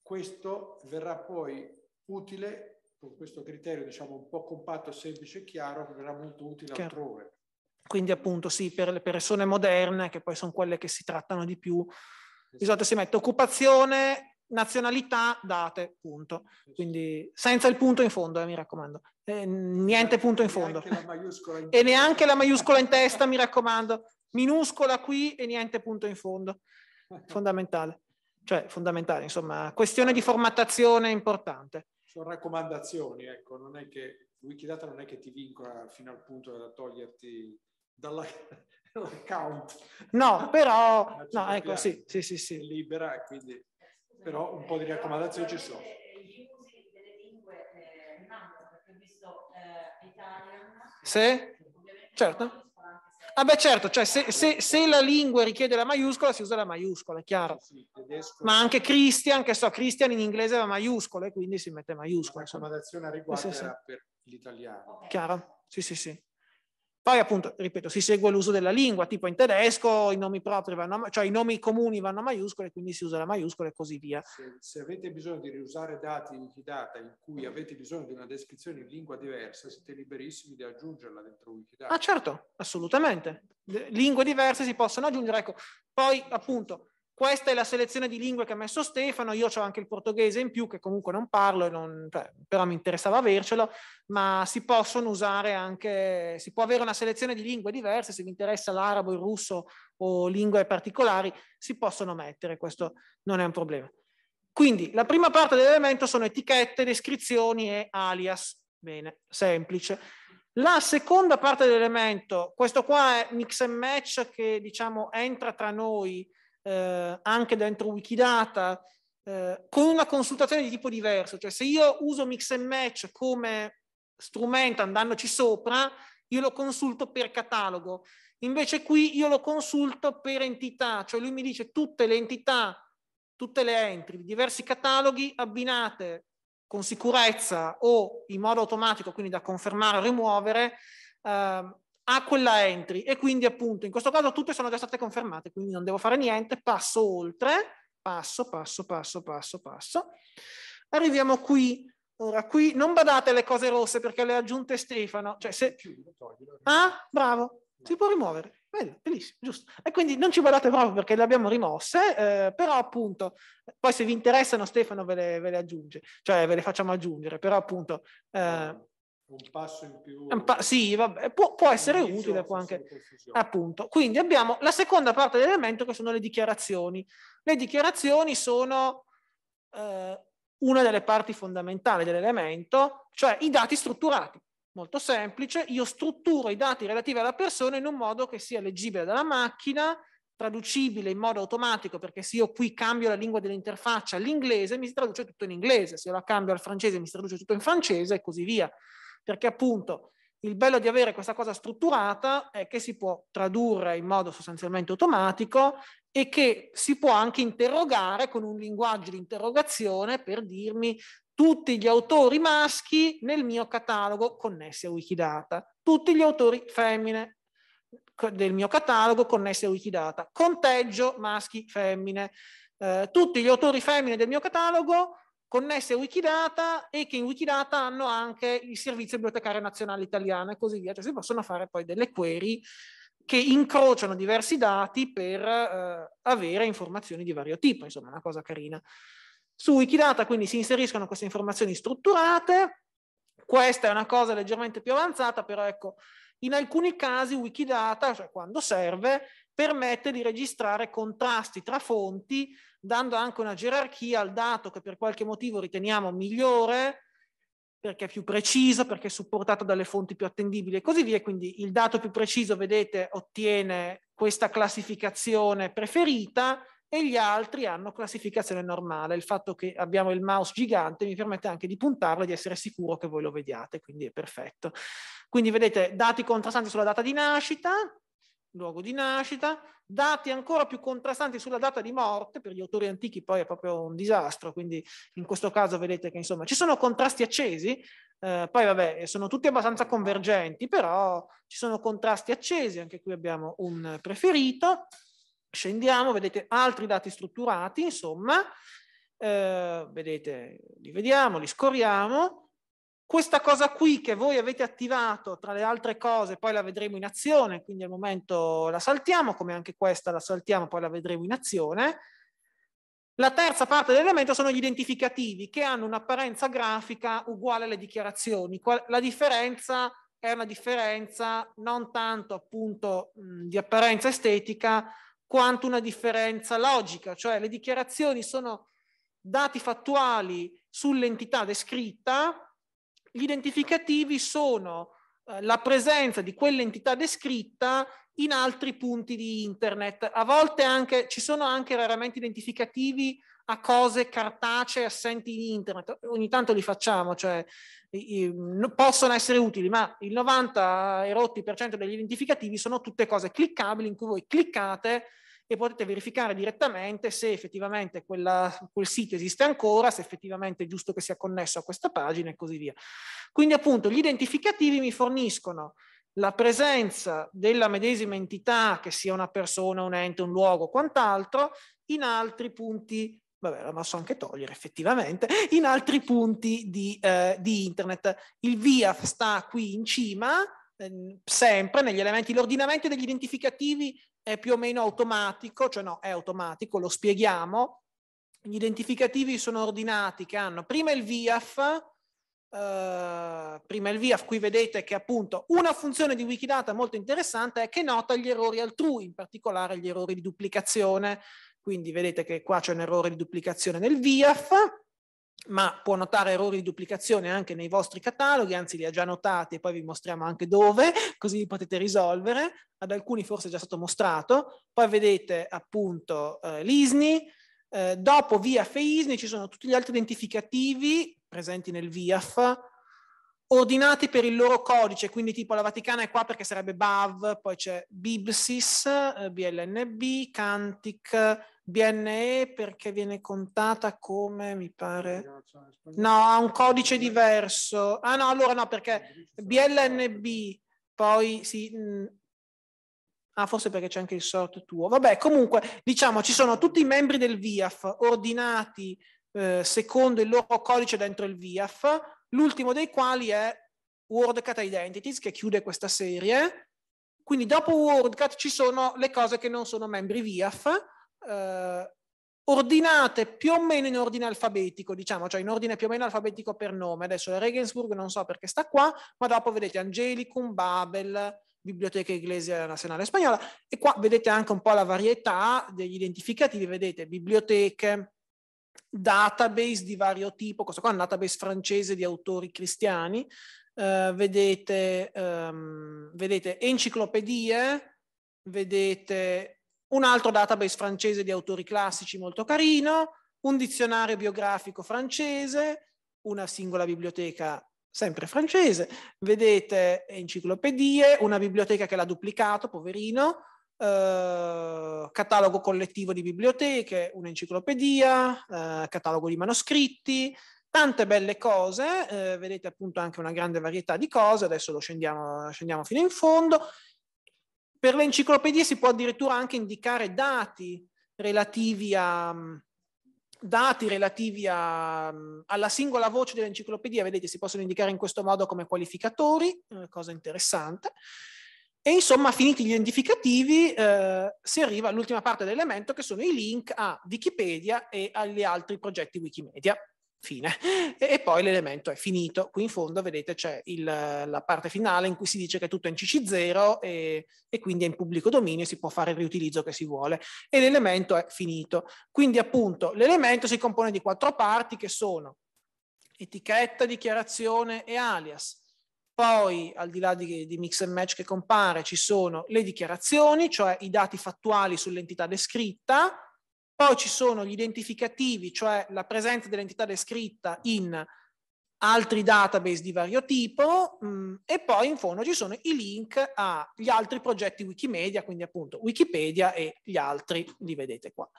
questo verrà poi utile, con questo criterio diciamo un po' compatto, semplice e chiaro, verrà molto utile chiaro. altrove. Quindi appunto sì, per le persone moderne, che poi sono quelle che si trattano di più, esatto. solito esatto, si mette occupazione, nazionalità, date, punto. Esatto. Quindi senza il punto in fondo, eh, mi raccomando. Eh, niente esatto. punto in fondo. In e neanche la maiuscola in testa, mi raccomando. Minuscola qui e niente punto in fondo. Fondamentale. Cioè, fondamentale, insomma, questione di esatto. formattazione importante sono raccomandazioni, ecco, non è che Wikidata non è che ti vincola fino al punto da toglierti dall'account. No, però, no, ecco, sì, sì, sì, sì. Libera, quindi, però un po' di raccomandazioni ci sono. Eh, eh, sì, certo. Ah beh certo, cioè se, se, se, la lingua richiede la maiuscola si usa la maiuscola, è chiaro. Sì, tedesco... Ma anche Christian, che so, Christian in inglese ha maiuscole, quindi si mette maiuscola. La raccomandazione a riguardo sì, sì, era per l'italiano. Chiaro, sì sì sì. Poi appunto, ripeto, si segue l'uso della lingua, tipo in tedesco i nomi propri vanno, cioè i nomi comuni vanno a maiuscole, quindi si usa la maiuscola e così via. Se, se avete bisogno di riusare dati in Wikidata in cui avete bisogno di una descrizione in lingua diversa, siete liberissimi di aggiungerla dentro Wikidata. Ah certo, assolutamente. Lingue diverse si possono aggiungere, ecco, poi appunto questa è la selezione di lingue che ha messo Stefano, io ho anche il portoghese in più che comunque non parlo, non, cioè, però mi interessava avercelo, ma si possono usare anche, si può avere una selezione di lingue diverse, se vi interessa l'arabo, il russo o lingue particolari, si possono mettere, questo non è un problema. Quindi la prima parte dell'elemento sono etichette, descrizioni e alias, bene, semplice. La seconda parte dell'elemento, questo qua è mix and match che diciamo entra tra noi, eh, anche dentro Wikidata, eh, con una consultazione di tipo diverso. Cioè se io uso mix and match come strumento andandoci sopra, io lo consulto per catalogo. Invece qui io lo consulto per entità, cioè lui mi dice tutte le entità, tutte le entry, diversi cataloghi abbinate con sicurezza o in modo automatico, quindi da confermare o rimuovere, eh, a quella entry e quindi appunto in questo caso tutte sono già state confermate, quindi non devo fare niente, passo oltre, passo, passo, passo, passo, passo. Arriviamo qui, ora qui non badate le cose rosse perché le ha aggiunte Stefano, cioè se... Ah, bravo, si può rimuovere. Bello, bellissimo, giusto. E quindi non ci badate proprio perché le abbiamo rimosse, eh, però appunto, poi se vi interessano Stefano ve le, ve le, aggiunge, cioè ve le facciamo aggiungere, però appunto eh, un passo in più. Pa- sì, vabbè, può, può essere utile può anche. Appunto. Quindi abbiamo la seconda parte dell'elemento che sono le dichiarazioni. Le dichiarazioni sono eh, una delle parti fondamentali dell'elemento, cioè i dati strutturati. Molto semplice, io strutturo i dati relativi alla persona in un modo che sia leggibile dalla macchina, traducibile in modo automatico, perché se io qui cambio la lingua dell'interfaccia all'inglese, mi si traduce tutto in inglese, se io la cambio al francese mi si traduce tutto in francese e così via perché appunto il bello di avere questa cosa strutturata è che si può tradurre in modo sostanzialmente automatico e che si può anche interrogare con un linguaggio di interrogazione per dirmi tutti gli autori maschi nel mio catalogo connessi a Wikidata, tutti gli autori femmine del mio catalogo connessi a Wikidata, conteggio maschi femmine, eh, tutti gli autori femmine del mio catalogo connesse a Wikidata e che in Wikidata hanno anche il servizio bibliotecario nazionale italiano e così via. Cioè si possono fare poi delle query che incrociano diversi dati per eh, avere informazioni di vario tipo, insomma una cosa carina. Su Wikidata quindi si inseriscono queste informazioni strutturate, questa è una cosa leggermente più avanzata, però ecco, in alcuni casi Wikidata, cioè quando serve, permette di registrare contrasti tra fonti dando anche una gerarchia al dato che per qualche motivo riteniamo migliore, perché è più preciso, perché è supportato dalle fonti più attendibili e così via. Quindi il dato più preciso, vedete, ottiene questa classificazione preferita e gli altri hanno classificazione normale. Il fatto che abbiamo il mouse gigante mi permette anche di puntarlo e di essere sicuro che voi lo vediate, quindi è perfetto. Quindi vedete dati contrastanti sulla data di nascita, luogo di nascita, dati ancora più contrastanti sulla data di morte, per gli autori antichi poi è proprio un disastro, quindi in questo caso vedete che insomma ci sono contrasti accesi, eh, poi vabbè sono tutti abbastanza convergenti, però ci sono contrasti accesi, anche qui abbiamo un preferito, scendiamo, vedete altri dati strutturati, insomma, eh, vedete, li vediamo, li scorriamo, questa cosa qui che voi avete attivato, tra le altre cose, poi la vedremo in azione, quindi al momento la saltiamo, come anche questa la saltiamo, poi la vedremo in azione. La terza parte dell'elemento sono gli identificativi che hanno un'apparenza grafica uguale alle dichiarazioni. La differenza è una differenza non tanto appunto di apparenza estetica quanto una differenza logica, cioè le dichiarazioni sono dati fattuali sull'entità descritta gli identificativi sono eh, la presenza di quell'entità descritta in altri punti di internet. A volte anche, ci sono anche raramente identificativi a cose cartacee assenti in internet. Ogni tanto li facciamo, cioè eh, possono essere utili, ma il 90 e rotti per cento degli identificativi sono tutte cose cliccabili in cui voi cliccate e potete verificare direttamente se effettivamente quella, quel sito esiste ancora, se effettivamente è giusto che sia connesso a questa pagina e così via. Quindi appunto gli identificativi mi forniscono la presenza della medesima entità, che sia una persona, un ente, un luogo, quant'altro, in altri punti vabbè, la posso anche togliere effettivamente, in altri punti di, eh, di internet. Il VIAF sta qui in cima, eh, sempre negli elementi, l'ordinamento degli identificativi è più o meno automatico, cioè no, è automatico, lo spieghiamo. Gli identificativi sono ordinati che hanno prima il VIAF, Uh, eh, prima il VIAF, qui vedete che appunto una funzione di Wikidata molto interessante è che nota gli errori altrui, in particolare gli errori di duplicazione. Quindi vedete che qua c'è un errore di duplicazione nel VIAF ma può notare errori di duplicazione anche nei vostri cataloghi, anzi li ha già notati e poi vi mostriamo anche dove, così li potete risolvere. Ad alcuni forse è già stato mostrato. Poi vedete appunto eh, l'ISNI, eh, dopo e ISNI ci sono tutti gli altri identificativi presenti nel VIAF, ordinati per il loro codice, quindi tipo la Vaticana è qua perché sarebbe BAV, poi c'è BIBSIS, BLNB, eh, Cantic, BNE perché viene contata come, mi pare, no, ha un codice diverso. Ah no, allora no, perché BLNB poi Sì, mm, ah, forse perché c'è anche il sort tuo. Vabbè, comunque, diciamo, ci sono tutti i membri del VIAF ordinati eh, secondo il loro codice dentro il VIAF, l'ultimo dei quali è WorldCat Identities, che chiude questa serie. Quindi dopo WorldCat ci sono le cose che non sono membri VIAF, eh, ordinate più o meno in ordine alfabetico, diciamo, cioè in ordine più o meno alfabetico per nome. Adesso la Regensburg non so perché sta qua, ma dopo vedete Angelicum, Babel, Biblioteca Iglesia Nazionale Spagnola e qua vedete anche un po' la varietà degli identificativi, vedete biblioteche, database di vario tipo, questo qua è un database francese di autori cristiani, eh, vedete, um, vedete enciclopedie, vedete un altro database francese di autori classici molto carino, un dizionario biografico francese, una singola biblioteca sempre francese, vedete eh, enciclopedie, una biblioteca che l'ha duplicato, poverino, eh, catalogo collettivo di biblioteche, un'enciclopedia, eh, catalogo di manoscritti, tante belle cose, eh, vedete appunto anche una grande varietà di cose, adesso lo scendiamo, scendiamo fino in fondo, per le enciclopedie si può addirittura anche indicare dati relativi, a, mm, dati relativi a, mm, alla singola voce dell'enciclopedia, vedete si possono indicare in questo modo come qualificatori, cosa interessante. E insomma, finiti gli identificativi, eh, si arriva all'ultima parte dell'elemento che sono i link a Wikipedia e agli altri progetti Wikimedia fine. E, poi l'elemento è finito. Qui in fondo, vedete, c'è il, la parte finale in cui si dice che tutto è in CC0 e, e, quindi è in pubblico dominio e si può fare il riutilizzo che si vuole. E l'elemento è finito. Quindi appunto l'elemento si compone di quattro parti che sono etichetta, dichiarazione e alias. Poi, al di là di, di mix and match che compare, ci sono le dichiarazioni, cioè i dati fattuali sull'entità descritta, poi ci sono gli identificativi, cioè la presenza dell'entità descritta in altri database di vario tipo mh, mm, e poi in fondo ci sono i link agli altri progetti Wikimedia, quindi appunto Wikipedia e gli altri, li vedete qua.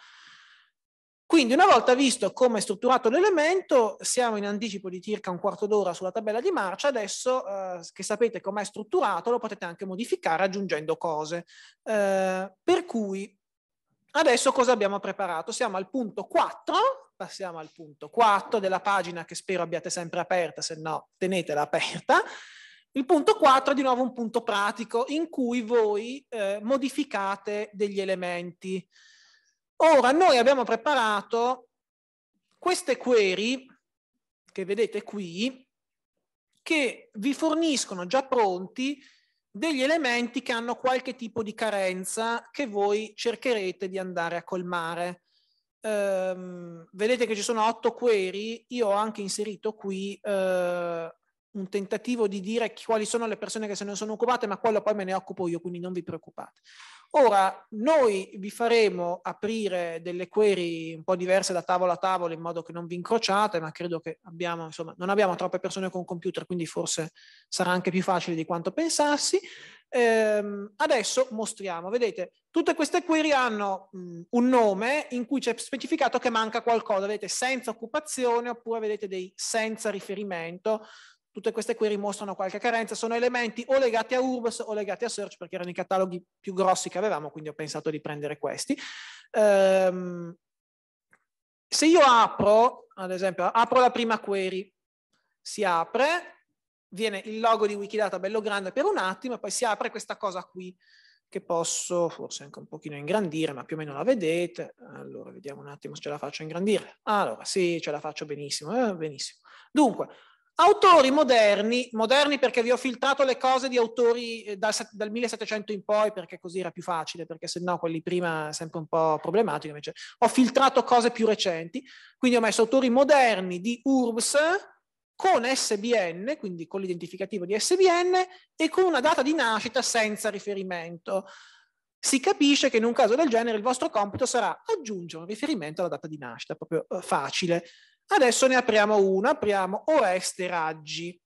Quindi una volta visto come è strutturato l'elemento, siamo in anticipo di circa un quarto d'ora sulla tabella di marcia, adesso eh, che sapete com'è strutturato lo potete anche modificare aggiungendo cose. Eh, per cui Adesso cosa abbiamo preparato? Siamo al punto 4, passiamo al punto 4 della pagina che spero abbiate sempre aperta, se no tenetela aperta. Il punto 4 è di nuovo un punto pratico in cui voi eh, modificate degli elementi. Ora noi abbiamo preparato queste query che vedete qui che vi forniscono già pronti degli elementi che hanno qualche tipo di carenza che voi cercherete di andare a colmare. Um, vedete che ci sono otto query, io ho anche inserito qui uh, un tentativo di dire quali sono le persone che se ne sono occupate, ma quello poi me ne occupo io, quindi non vi preoccupate. Ora, noi vi faremo aprire delle query un po' diverse da tavola a tavola in modo che non vi incrociate, ma credo che abbiamo, insomma, non abbiamo troppe persone con computer, quindi forse sarà anche più facile di quanto pensassi. Ehm, adesso mostriamo, vedete, tutte queste query hanno mh, un nome in cui c'è specificato che manca qualcosa, vedete, senza occupazione oppure vedete dei senza riferimento, Tutte queste query mostrano qualche carenza, sono elementi o legati a URBS o legati a search perché erano i cataloghi più grossi che avevamo, quindi ho pensato di prendere questi. Um, se io apro, ad esempio, apro la prima query, si apre, viene il logo di Wikidata bello grande per un attimo e poi si apre questa cosa qui che posso forse anche un pochino ingrandire, ma più o meno la vedete. Allora, vediamo un attimo se ce la faccio ingrandire. Allora, sì, ce la faccio benissimo, eh, benissimo. Dunque, Autori moderni, moderni perché vi ho filtrato le cose di autori eh, dal, dal 1700 in poi perché così era più facile, perché se no quelli prima sempre un po' problematico, invece ho filtrato cose più recenti, quindi ho messo autori moderni di URBS con SBN, quindi con l'identificativo di SBN e con una data di nascita senza riferimento. Si capisce che in un caso del genere il vostro compito sarà aggiungere un riferimento alla data di nascita, proprio eh, facile. Adesso ne apriamo uno, apriamo Oreste Raggi.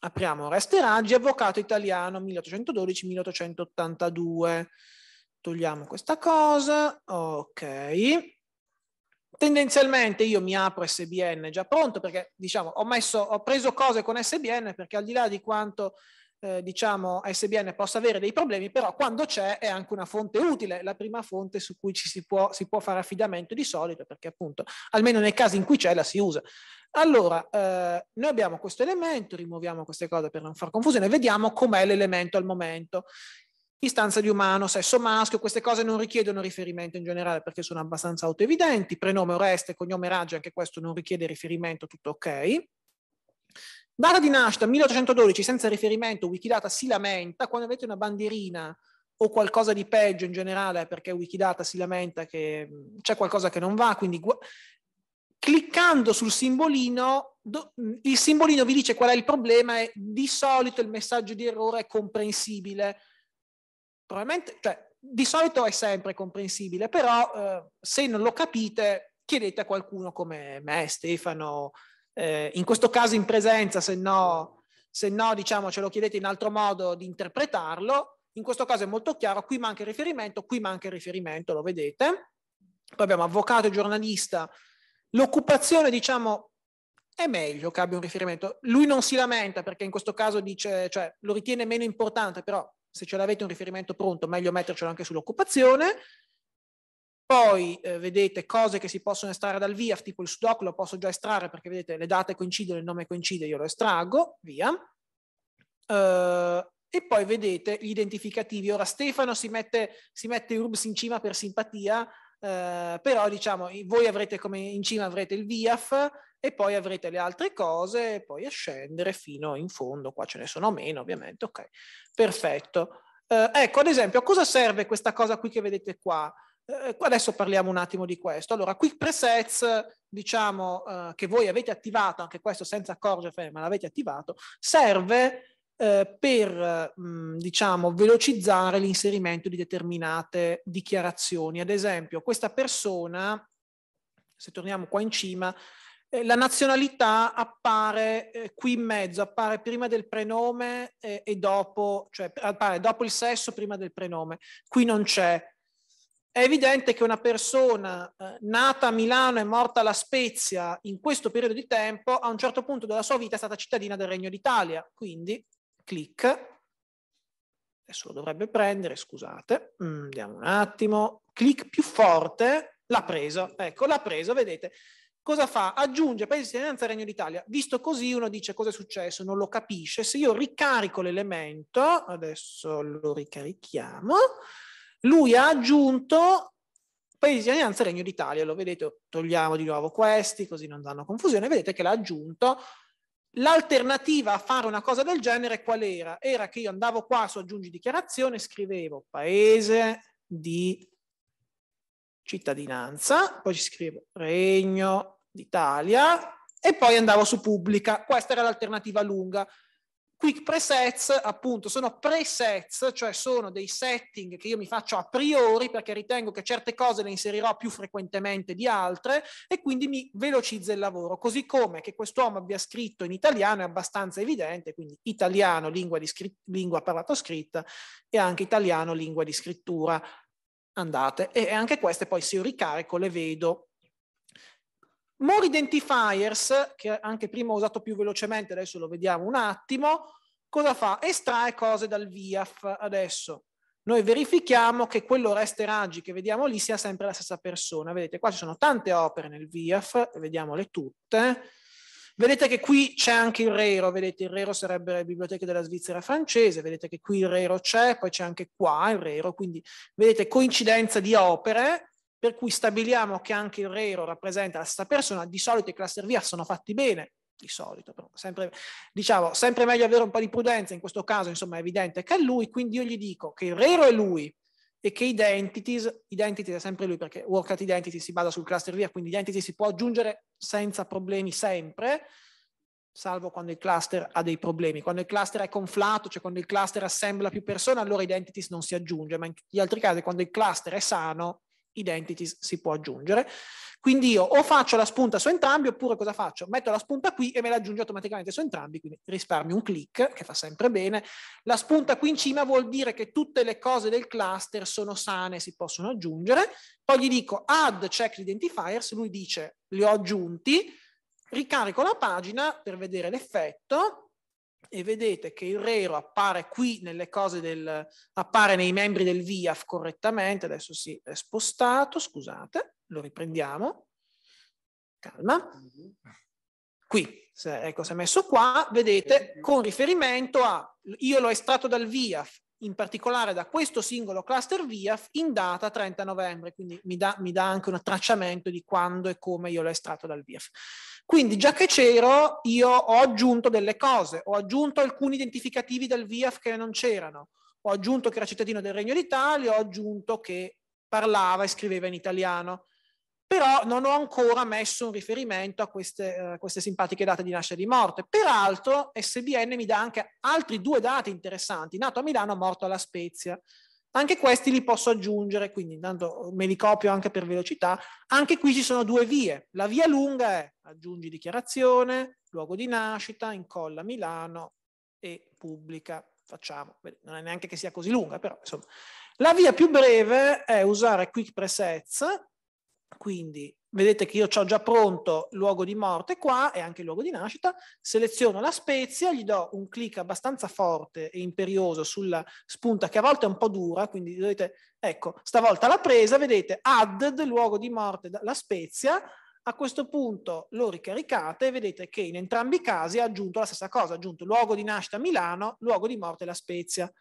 Apriamo Oreste Raggi, avvocato italiano 1812-1882. Togliamo questa cosa, ok. Tendenzialmente io mi apro SBN già pronto perché diciamo ho, messo, ho preso cose con SBN perché al di là di quanto eh, diciamo SBN possa avere dei problemi, però quando c'è è anche una fonte utile, la prima fonte su cui ci si può, si può fare affidamento di solito, perché appunto almeno nei casi in cui c'è la si usa. Allora, eh, noi abbiamo questo elemento, rimuoviamo queste cose per non far confusione, vediamo com'è l'elemento al momento. Istanza di umano, sesso maschio, queste cose non richiedono riferimento in generale perché sono abbastanza autoevidenti, prenome Oreste, cognome Raggi, anche questo non richiede riferimento, tutto ok. Data di nascita 1812 senza riferimento, Wikidata si lamenta quando avete una bandierina o qualcosa di peggio in generale perché Wikidata si lamenta che c'è qualcosa che non va, quindi gu- cliccando sul simbolino, do- il simbolino vi dice qual è il problema e di solito il messaggio di errore è comprensibile. Probabilmente, cioè, di solito è sempre comprensibile, però eh, se non lo capite chiedete a qualcuno come me, Stefano, eh, in questo caso in presenza, se no, se no diciamo, ce lo chiedete in altro modo di interpretarlo. In questo caso è molto chiaro, qui manca il riferimento, qui manca il riferimento, lo vedete. Poi abbiamo avvocato e giornalista. L'occupazione, diciamo, è meglio che abbia un riferimento. Lui non si lamenta perché in questo caso dice, cioè, lo ritiene meno importante, però se ce l'avete un riferimento pronto, meglio mettercelo anche sull'occupazione. Poi eh, vedete cose che si possono estrarre dal VIAF, tipo il sudoc lo posso già estrarre perché vedete le date coincidono, il nome coincide, io lo estraggo, via. Uh, e poi vedete gli identificativi. Ora Stefano si mette, si mette URBS in cima per simpatia, eh, però diciamo voi avrete come in cima avrete il VIAF e poi avrete le altre cose, e poi a scendere fino in fondo, qua ce ne sono meno ovviamente, ok, perfetto. Eh, ecco ad esempio a cosa serve questa cosa qui che vedete qua? Eh, adesso parliamo un attimo di questo. Allora, quick presets, diciamo, eh, che voi avete attivato, anche questo senza accorgervene, ma l'avete attivato, serve eh, per, mh, mm, diciamo, velocizzare l'inserimento di determinate dichiarazioni. Ad esempio, questa persona, se torniamo qua in cima, eh, la nazionalità appare eh, qui in mezzo, appare prima del prenome eh, e dopo, cioè appare dopo il sesso, prima del prenome. Qui non c'è. È evidente che una persona eh, nata a Milano e morta alla Spezia in questo periodo di tempo, a un certo punto della sua vita è stata cittadina del Regno d'Italia. Quindi, clic. Adesso lo dovrebbe prendere, scusate. Mm, andiamo un attimo. Clic più forte. L'ha preso. Ecco, l'ha preso, vedete. Cosa fa? Aggiunge paese di cittadinanza Regno d'Italia. Visto così uno dice cosa è successo, non lo capisce. Se io ricarico l'elemento, adesso lo ricarichiamo, lui ha aggiunto Paesi di Alleanza Regno d'Italia, lo vedete, togliamo di nuovo questi, così non danno confusione, vedete che l'ha aggiunto. L'alternativa a fare una cosa del genere qual era? Era che io andavo qua su aggiungi dichiarazione, scrivevo Paese di cittadinanza, poi ci scrivo Regno d'Italia e poi andavo su pubblica. Questa era l'alternativa lunga. Quick presets, appunto, sono presets, cioè sono dei setting che io mi faccio a priori perché ritengo che certe cose le inserirò più frequentemente di altre e quindi mi velocizza il lavoro. Così come che quest'uomo abbia scritto in italiano è abbastanza evidente, quindi italiano, lingua, di scr- lingua parlato scritta e anche italiano, lingua di scrittura. Andate. E anche queste poi se io ricarico le vedo More identifiers, che anche prima ho usato più velocemente, adesso lo vediamo un attimo, cosa fa? Estrae cose dal VIAF adesso. Noi verifichiamo che quello quell'Oreste Raggi che vediamo lì sia sempre la stessa persona. Vedete, qua ci sono tante opere nel VIAF, vediamole tutte. Vedete che qui c'è anche il Rero, vedete il Rero sarebbe le biblioteche della Svizzera francese, vedete che qui il Rero c'è, poi c'è anche qua il Rero, quindi vedete coincidenza di opere, per cui stabiliamo che anche il rero rappresenta la stessa persona, di solito i cluster via sono fatti bene, di solito, però sempre, diciamo, sempre meglio avere un po' di prudenza, in questo caso insomma è evidente che è lui, quindi io gli dico che il rero è lui, e che identities, identity è sempre lui perché workout identity si basa sul cluster via, quindi identity si può aggiungere senza problemi sempre, salvo quando il cluster ha dei problemi. Quando il cluster è conflato, cioè quando il cluster assembla più persone, allora identities non si aggiunge, ma in gli altri casi quando il cluster è sano, identities si può aggiungere. Quindi io o faccio la spunta su entrambi, oppure cosa faccio? Metto la spunta qui e me la aggiungo automaticamente su entrambi, quindi risparmio un clic, che fa sempre bene. La spunta qui in cima vuol dire che tutte le cose del cluster sono sane, si possono aggiungere. Poi gli dico add check identifiers, lui dice li ho aggiunti, ricarico la pagina per vedere l'effetto, e vedete che il rero appare qui nelle cose del, appare nei membri del VIAF correttamente, adesso si è spostato, scusate, lo riprendiamo, calma, qui, se, ecco, si è messo qua, vedete, con riferimento a, io l'ho estratto dal VIAF, in particolare da questo singolo cluster VIAF in data 30 novembre, quindi mi dà, mi dà anche un tracciamento di quando e come io l'ho estratto dal VIAF. Quindi già che c'ero, io ho aggiunto delle cose, ho aggiunto alcuni identificativi del VIAF che non c'erano, ho aggiunto che era cittadino del Regno d'Italia, ho aggiunto che parlava e scriveva in italiano, però non ho ancora messo un riferimento a queste, uh, queste simpatiche date di nascita e di morte. Peraltro SBN mi dà anche altri due dati interessanti, nato a Milano, morto alla Spezia. Anche questi li posso aggiungere, quindi intanto me li copio anche per velocità. Anche qui ci sono due vie. La via lunga è aggiungi dichiarazione, luogo di nascita, incolla Milano e pubblica. Facciamo, non è neanche che sia così lunga, però insomma. La via più breve è usare quick presets, quindi vedete che io ho già pronto il luogo di morte qua e anche il luogo di nascita, seleziono la spezia, gli do un clic abbastanza forte e imperioso sulla spunta che a volte è un po' dura, quindi dovete, ecco, stavolta la presa, vedete added, luogo di morte, la spezia, a questo punto lo ricaricate e vedete che in entrambi i casi ha aggiunto la stessa cosa, ha aggiunto luogo di nascita Milano, luogo di morte La Spezia.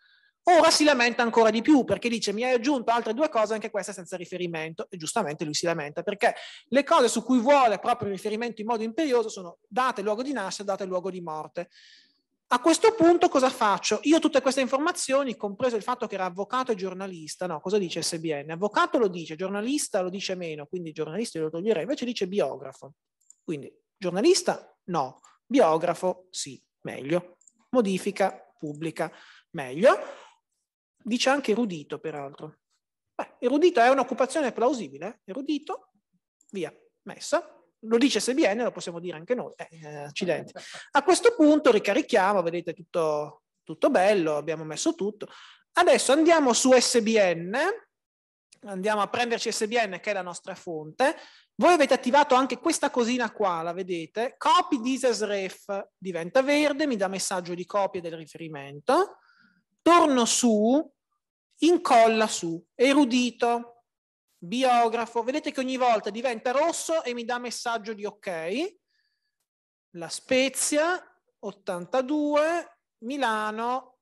Ora si lamenta ancora di più perché dice mi hai aggiunto altre due cose, anche queste senza riferimento, e giustamente lui si lamenta perché le cose su cui vuole proprio il riferimento in modo imperioso sono date luogo di nascita, date luogo di morte. A questo punto cosa faccio? Io tutte queste informazioni, compreso il fatto che era avvocato e giornalista, no, cosa dice SBN? Avvocato lo dice, giornalista lo dice meno, quindi giornalista lo toglierei, invece dice biografo. Quindi giornalista no, biografo sì, meglio. Modifica pubblica, meglio. Dice anche erudito, peraltro. Beh, erudito è un'occupazione plausibile, eh? erudito, via, messa. Lo dice SBN, lo possiamo dire anche noi. Eh, accidenti. A questo punto ricarichiamo, vedete tutto, tutto bello, abbiamo messo tutto. Adesso andiamo su SBN, andiamo a prenderci SBN che è la nostra fonte. Voi avete attivato anche questa cosina qua, la vedete? Copy this as ref diventa verde, mi dà messaggio di copia del riferimento torno su, incolla su, erudito, biografo. Vedete che ogni volta diventa rosso e mi dà messaggio di ok. La Spezia, 82, Milano,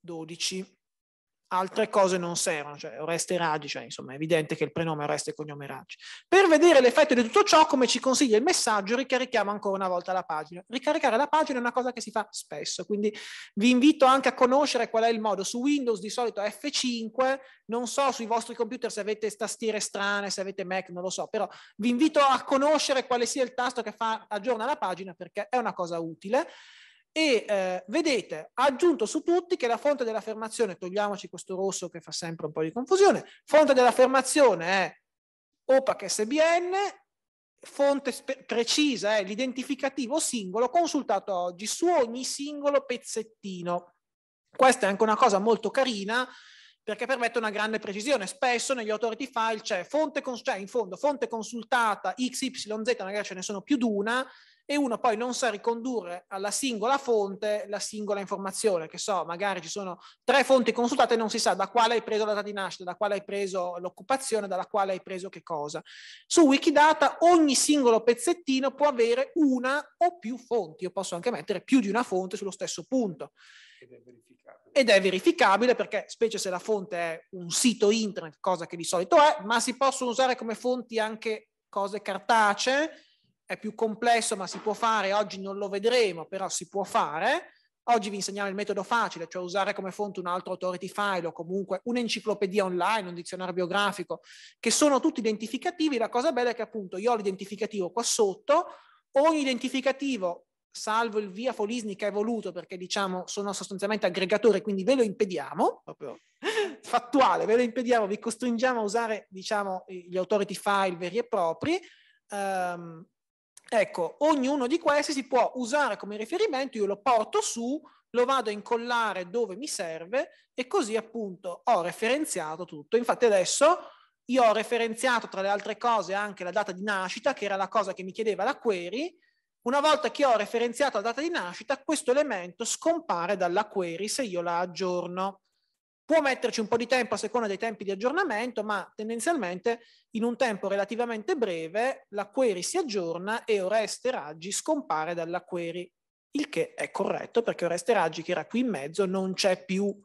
12 altre cose non servono, cioè Oreste Raggi, cioè, insomma è evidente che il prenome Oreste e cognome Raggi. Per vedere l'effetto di tutto ciò, come ci consiglia il messaggio, ricarichiamo ancora una volta la pagina. Ricaricare la pagina è una cosa che si fa spesso, quindi vi invito anche a conoscere qual è il modo. Su Windows di solito F5, non so sui vostri computer se avete tastiere strane, se avete Mac, non lo so, però vi invito a conoscere quale sia il tasto che fa, aggiorna la pagina perché è una cosa utile. E eh, vedete, aggiunto su tutti che la fonte dell'affermazione, togliamoci questo rosso che fa sempre un po' di confusione, fonte dell'affermazione è OPAC SBN, fonte precisa è l'identificativo singolo consultato oggi su ogni singolo pezzettino. Questa è anche una cosa molto carina perché permette una grande precisione. Spesso negli authority file c'è fonte, cons- cioè in fondo fonte consultata XYZ, magari ce ne sono più di una, e uno poi non sa ricondurre alla singola fonte la singola informazione, che so, magari ci sono tre fonti consultate e non si sa da quale hai preso la data di nascita, da quale hai preso l'occupazione, dalla quale hai preso che cosa. Su Wikidata ogni singolo pezzettino può avere una o più fonti, io posso anche mettere più di una fonte sullo stesso punto. Ed è verificabile. Ed è verificabile perché, specie se la fonte è un sito internet, cosa che di solito è, ma si possono usare come fonti anche cose cartacee, è più complesso ma si può fare, oggi non lo vedremo, però si può fare. Oggi vi insegniamo il metodo facile, cioè usare come fonte un altro authority file o comunque un'enciclopedia online, un dizionario biografico, che sono tutti identificativi. La cosa bella è che appunto io ho l'identificativo qua sotto, ogni identificativo, salvo il via Folisnica è voluto perché diciamo sono sostanzialmente aggregatore, quindi ve lo impediamo, proprio fattuale, ve lo impediamo, vi costringiamo a usare diciamo gli authority file veri e propri. Um, Ecco, ognuno di questi si può usare come riferimento, io lo porto su, lo vado a incollare dove mi serve e così appunto ho referenziato tutto. Infatti adesso io ho referenziato tra le altre cose anche la data di nascita, che era la cosa che mi chiedeva la query. Una volta che ho referenziato la data di nascita, questo elemento scompare dalla query se io la aggiorno. Può metterci un po' di tempo a seconda dei tempi di aggiornamento, ma tendenzialmente in un tempo relativamente breve la query si aggiorna e Oreste Raggi scompare dalla query, il che è corretto perché Oreste Raggi che era qui in mezzo non c'è più.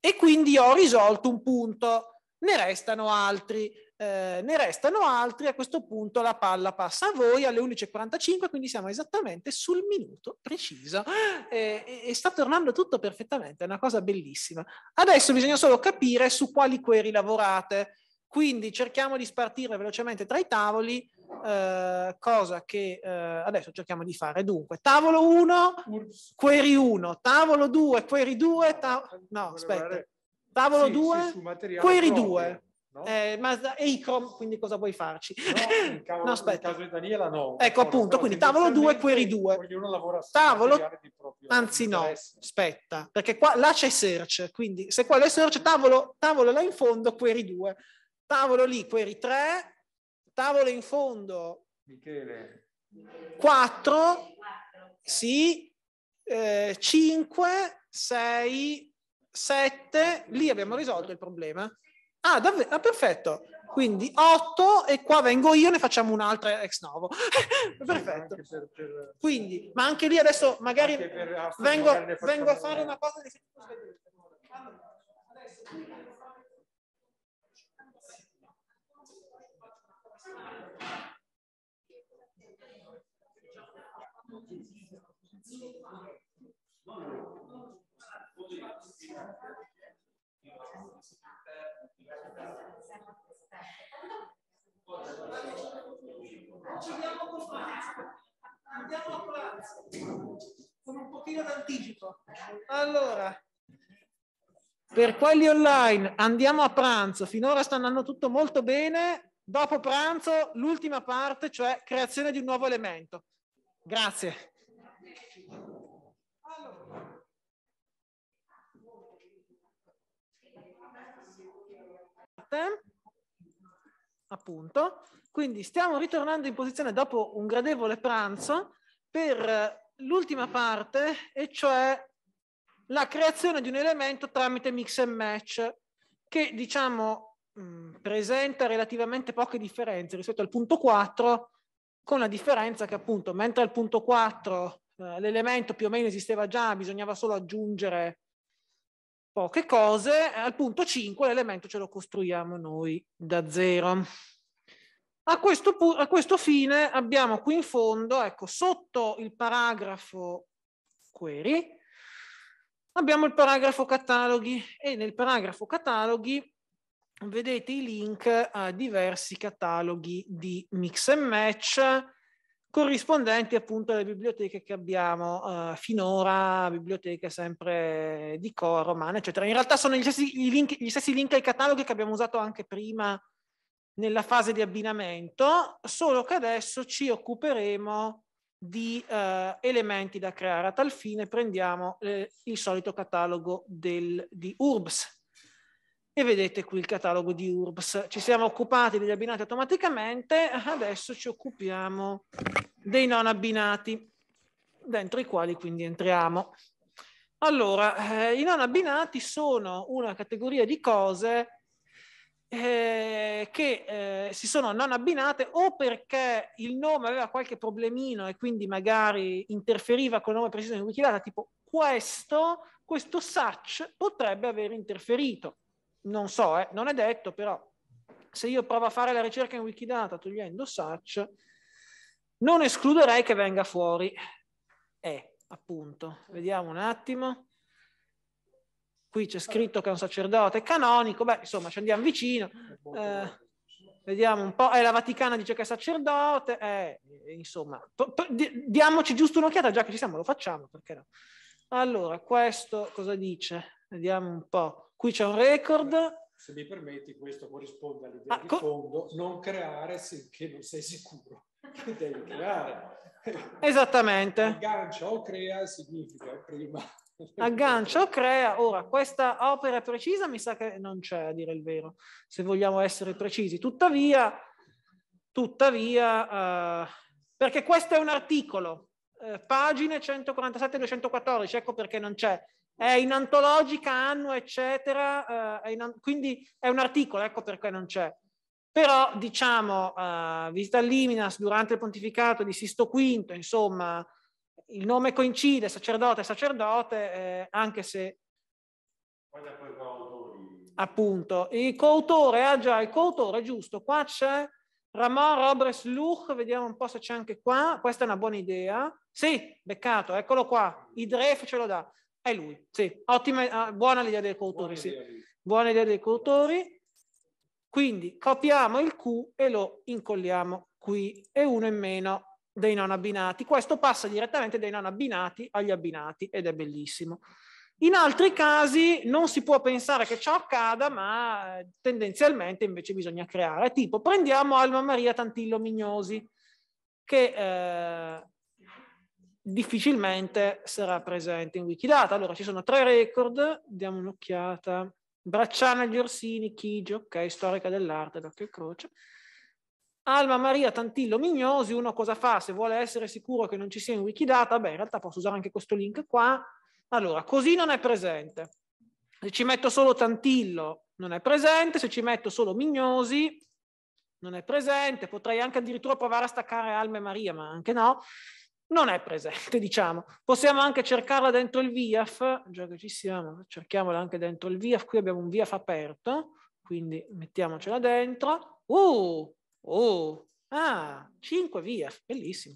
E quindi ho risolto un punto, ne restano altri. Eh, ne restano altri, a questo punto la palla passa a voi alle 11.45, quindi siamo esattamente sul minuto preciso eh, e, e, sta tornando tutto perfettamente, è una cosa bellissima. Adesso bisogna solo capire su quali query lavorate, quindi cerchiamo di spartire velocemente tra i tavoli, eh, cosa che eh, adesso cerchiamo di fare. Dunque, tavolo 1, query 1, tavolo 2, query 2, ta no, aspetta, tavolo 2, query 2. No? Eh, Mazda e Icrom, quindi cosa vuoi farci? No, in cavolo, no, aspetta. caso di Daniela no. Ecco no, appunto, quindi tavolo 2, query 2. Ognuno lavora tavolo, anzi no, aspetta, perché qua, là c'è search, quindi se quello è search, tavolo, tavolo là in fondo, query 2. Tavolo lì, query 3, tavolo in fondo. Michele. 4, sì, eh, 5, 6, 7, lì abbiamo risolto il problema. Ah, davvero? Ah, perfetto. Quindi 8 e qua vengo io, ne facciamo un'altra ex novo. perfetto. Quindi, ma anche lì adesso magari vengo, vengo a fare una cosa di... Thank you. ci vediamo con pranzo. Andiamo a pranzo con un pochino d'anticipo. Allora, per quelli online andiamo a pranzo. Finora sta andando tutto molto bene. Dopo pranzo, l'ultima parte, cioè creazione di un nuovo elemento. Grazie. Allora. Appunto. Quindi stiamo ritornando in posizione dopo un gradevole pranzo per eh, l'ultima parte, e cioè la creazione di un elemento tramite mix and match, che diciamo mh, mm, presenta relativamente poche differenze rispetto al punto 4, con la differenza che appunto mentre al punto 4 eh, l'elemento più o meno esisteva già, bisognava solo aggiungere poche cose, al punto 5 l'elemento ce lo costruiamo noi da zero. A questo, pu- a questo fine abbiamo qui in fondo, ecco, sotto il paragrafo query, abbiamo il paragrafo cataloghi e nel paragrafo cataloghi vedete i link a diversi cataloghi di mix and match corrispondenti appunto alle biblioteche che abbiamo uh, finora, biblioteche sempre di core, romana, eccetera. In realtà sono gli stessi, link, gli stessi link ai cataloghi che abbiamo usato anche prima nella fase di abbinamento, solo che adesso ci occuperemo di eh, elementi da creare. A tal fine prendiamo eh, il solito catalogo del, di URBS. E vedete qui il catalogo di URBS. Ci siamo occupati degli abbinati automaticamente, adesso ci occupiamo dei non abbinati, dentro i quali quindi entriamo. Allora, eh, i non abbinati sono una categoria di cose eh, che eh, si sono non abbinate o perché il nome aveva qualche problemino e quindi magari interferiva con il nome preciso di Wikidata, tipo questo, questo such potrebbe aver interferito. Non so, eh, non è detto, però se io provo a fare la ricerca in Wikidata togliendo such, non escluderei che venga fuori. Eh, appunto, vediamo un attimo qui c'è scritto che è un sacerdote canonico, beh, insomma, ci andiamo vicino, eh, vediamo un po', eh, la Vaticana dice che è sacerdote, eh, eh insomma, p- p- diamoci giusto un'occhiata, già che ci siamo, lo facciamo, perché no? Allora, questo cosa dice? Vediamo un po'. Qui c'è un record, se mi permetti, questo corrisponde all'idea ah, di co- fondo, non creare che non sei sicuro che devi creare. Esattamente. Aggancia o crea significa prima aggancia crea. Ora, questa opera precisa mi sa che non c'è, a dire il vero, se vogliamo essere precisi. Tuttavia, tuttavia eh, perché questo è un articolo, eh, pagine 147-214, ecco perché non c'è. È in antologica, anno, eccetera, eh, è in, quindi è un articolo, ecco perché non c'è. Però, diciamo, eh, visita al Liminas durante il pontificato di Sisto V, insomma, il nome coincide, sacerdote, sacerdote, eh, anche se... Appunto, il coautore, ah già, il coautore, giusto, qua c'è Ramon Robres Luch, vediamo un po' se c'è anche qua, questa è una buona idea. Sì, beccato, eccolo qua, Idref ce lo dà, è lui, sì, ottima, ah, buona l'idea dei coautori, buona sì. Idea. Buona idea dei coautori. Quindi copiamo il Q e lo incolliamo qui e uno in meno dei non abbinati. Questo passa direttamente dai non abbinati agli abbinati ed è bellissimo. In altri casi non si può pensare che ciò accada, ma eh, tendenzialmente invece bisogna creare. Tipo, prendiamo Alma Maria Tantillo Mignosi, che eh, difficilmente sarà presente in Wikidata. Allora, ci sono tre record, diamo un'occhiata. Bracciana, Giorsini, Chigio, ok, storica dell'arte, d'occhio e croce. Alma Maria Tantillo Mignosi, uno cosa fa? Se vuole essere sicuro che non ci sia in Wikidata, beh, in realtà posso usare anche questo link qua. Allora, così non è presente. Se ci metto solo Tantillo non è presente, se ci metto solo Mignosi non è presente, potrei anche addirittura provare a staccare Alma e Maria, ma anche no, non è presente, diciamo. Possiamo anche cercarla dentro il VIAF, già che ci siamo, cerchiamola anche dentro il VIAF, qui abbiamo un VIAF aperto, quindi mettiamocela dentro. Uh, Oh, ah, 5 via, bellissimo.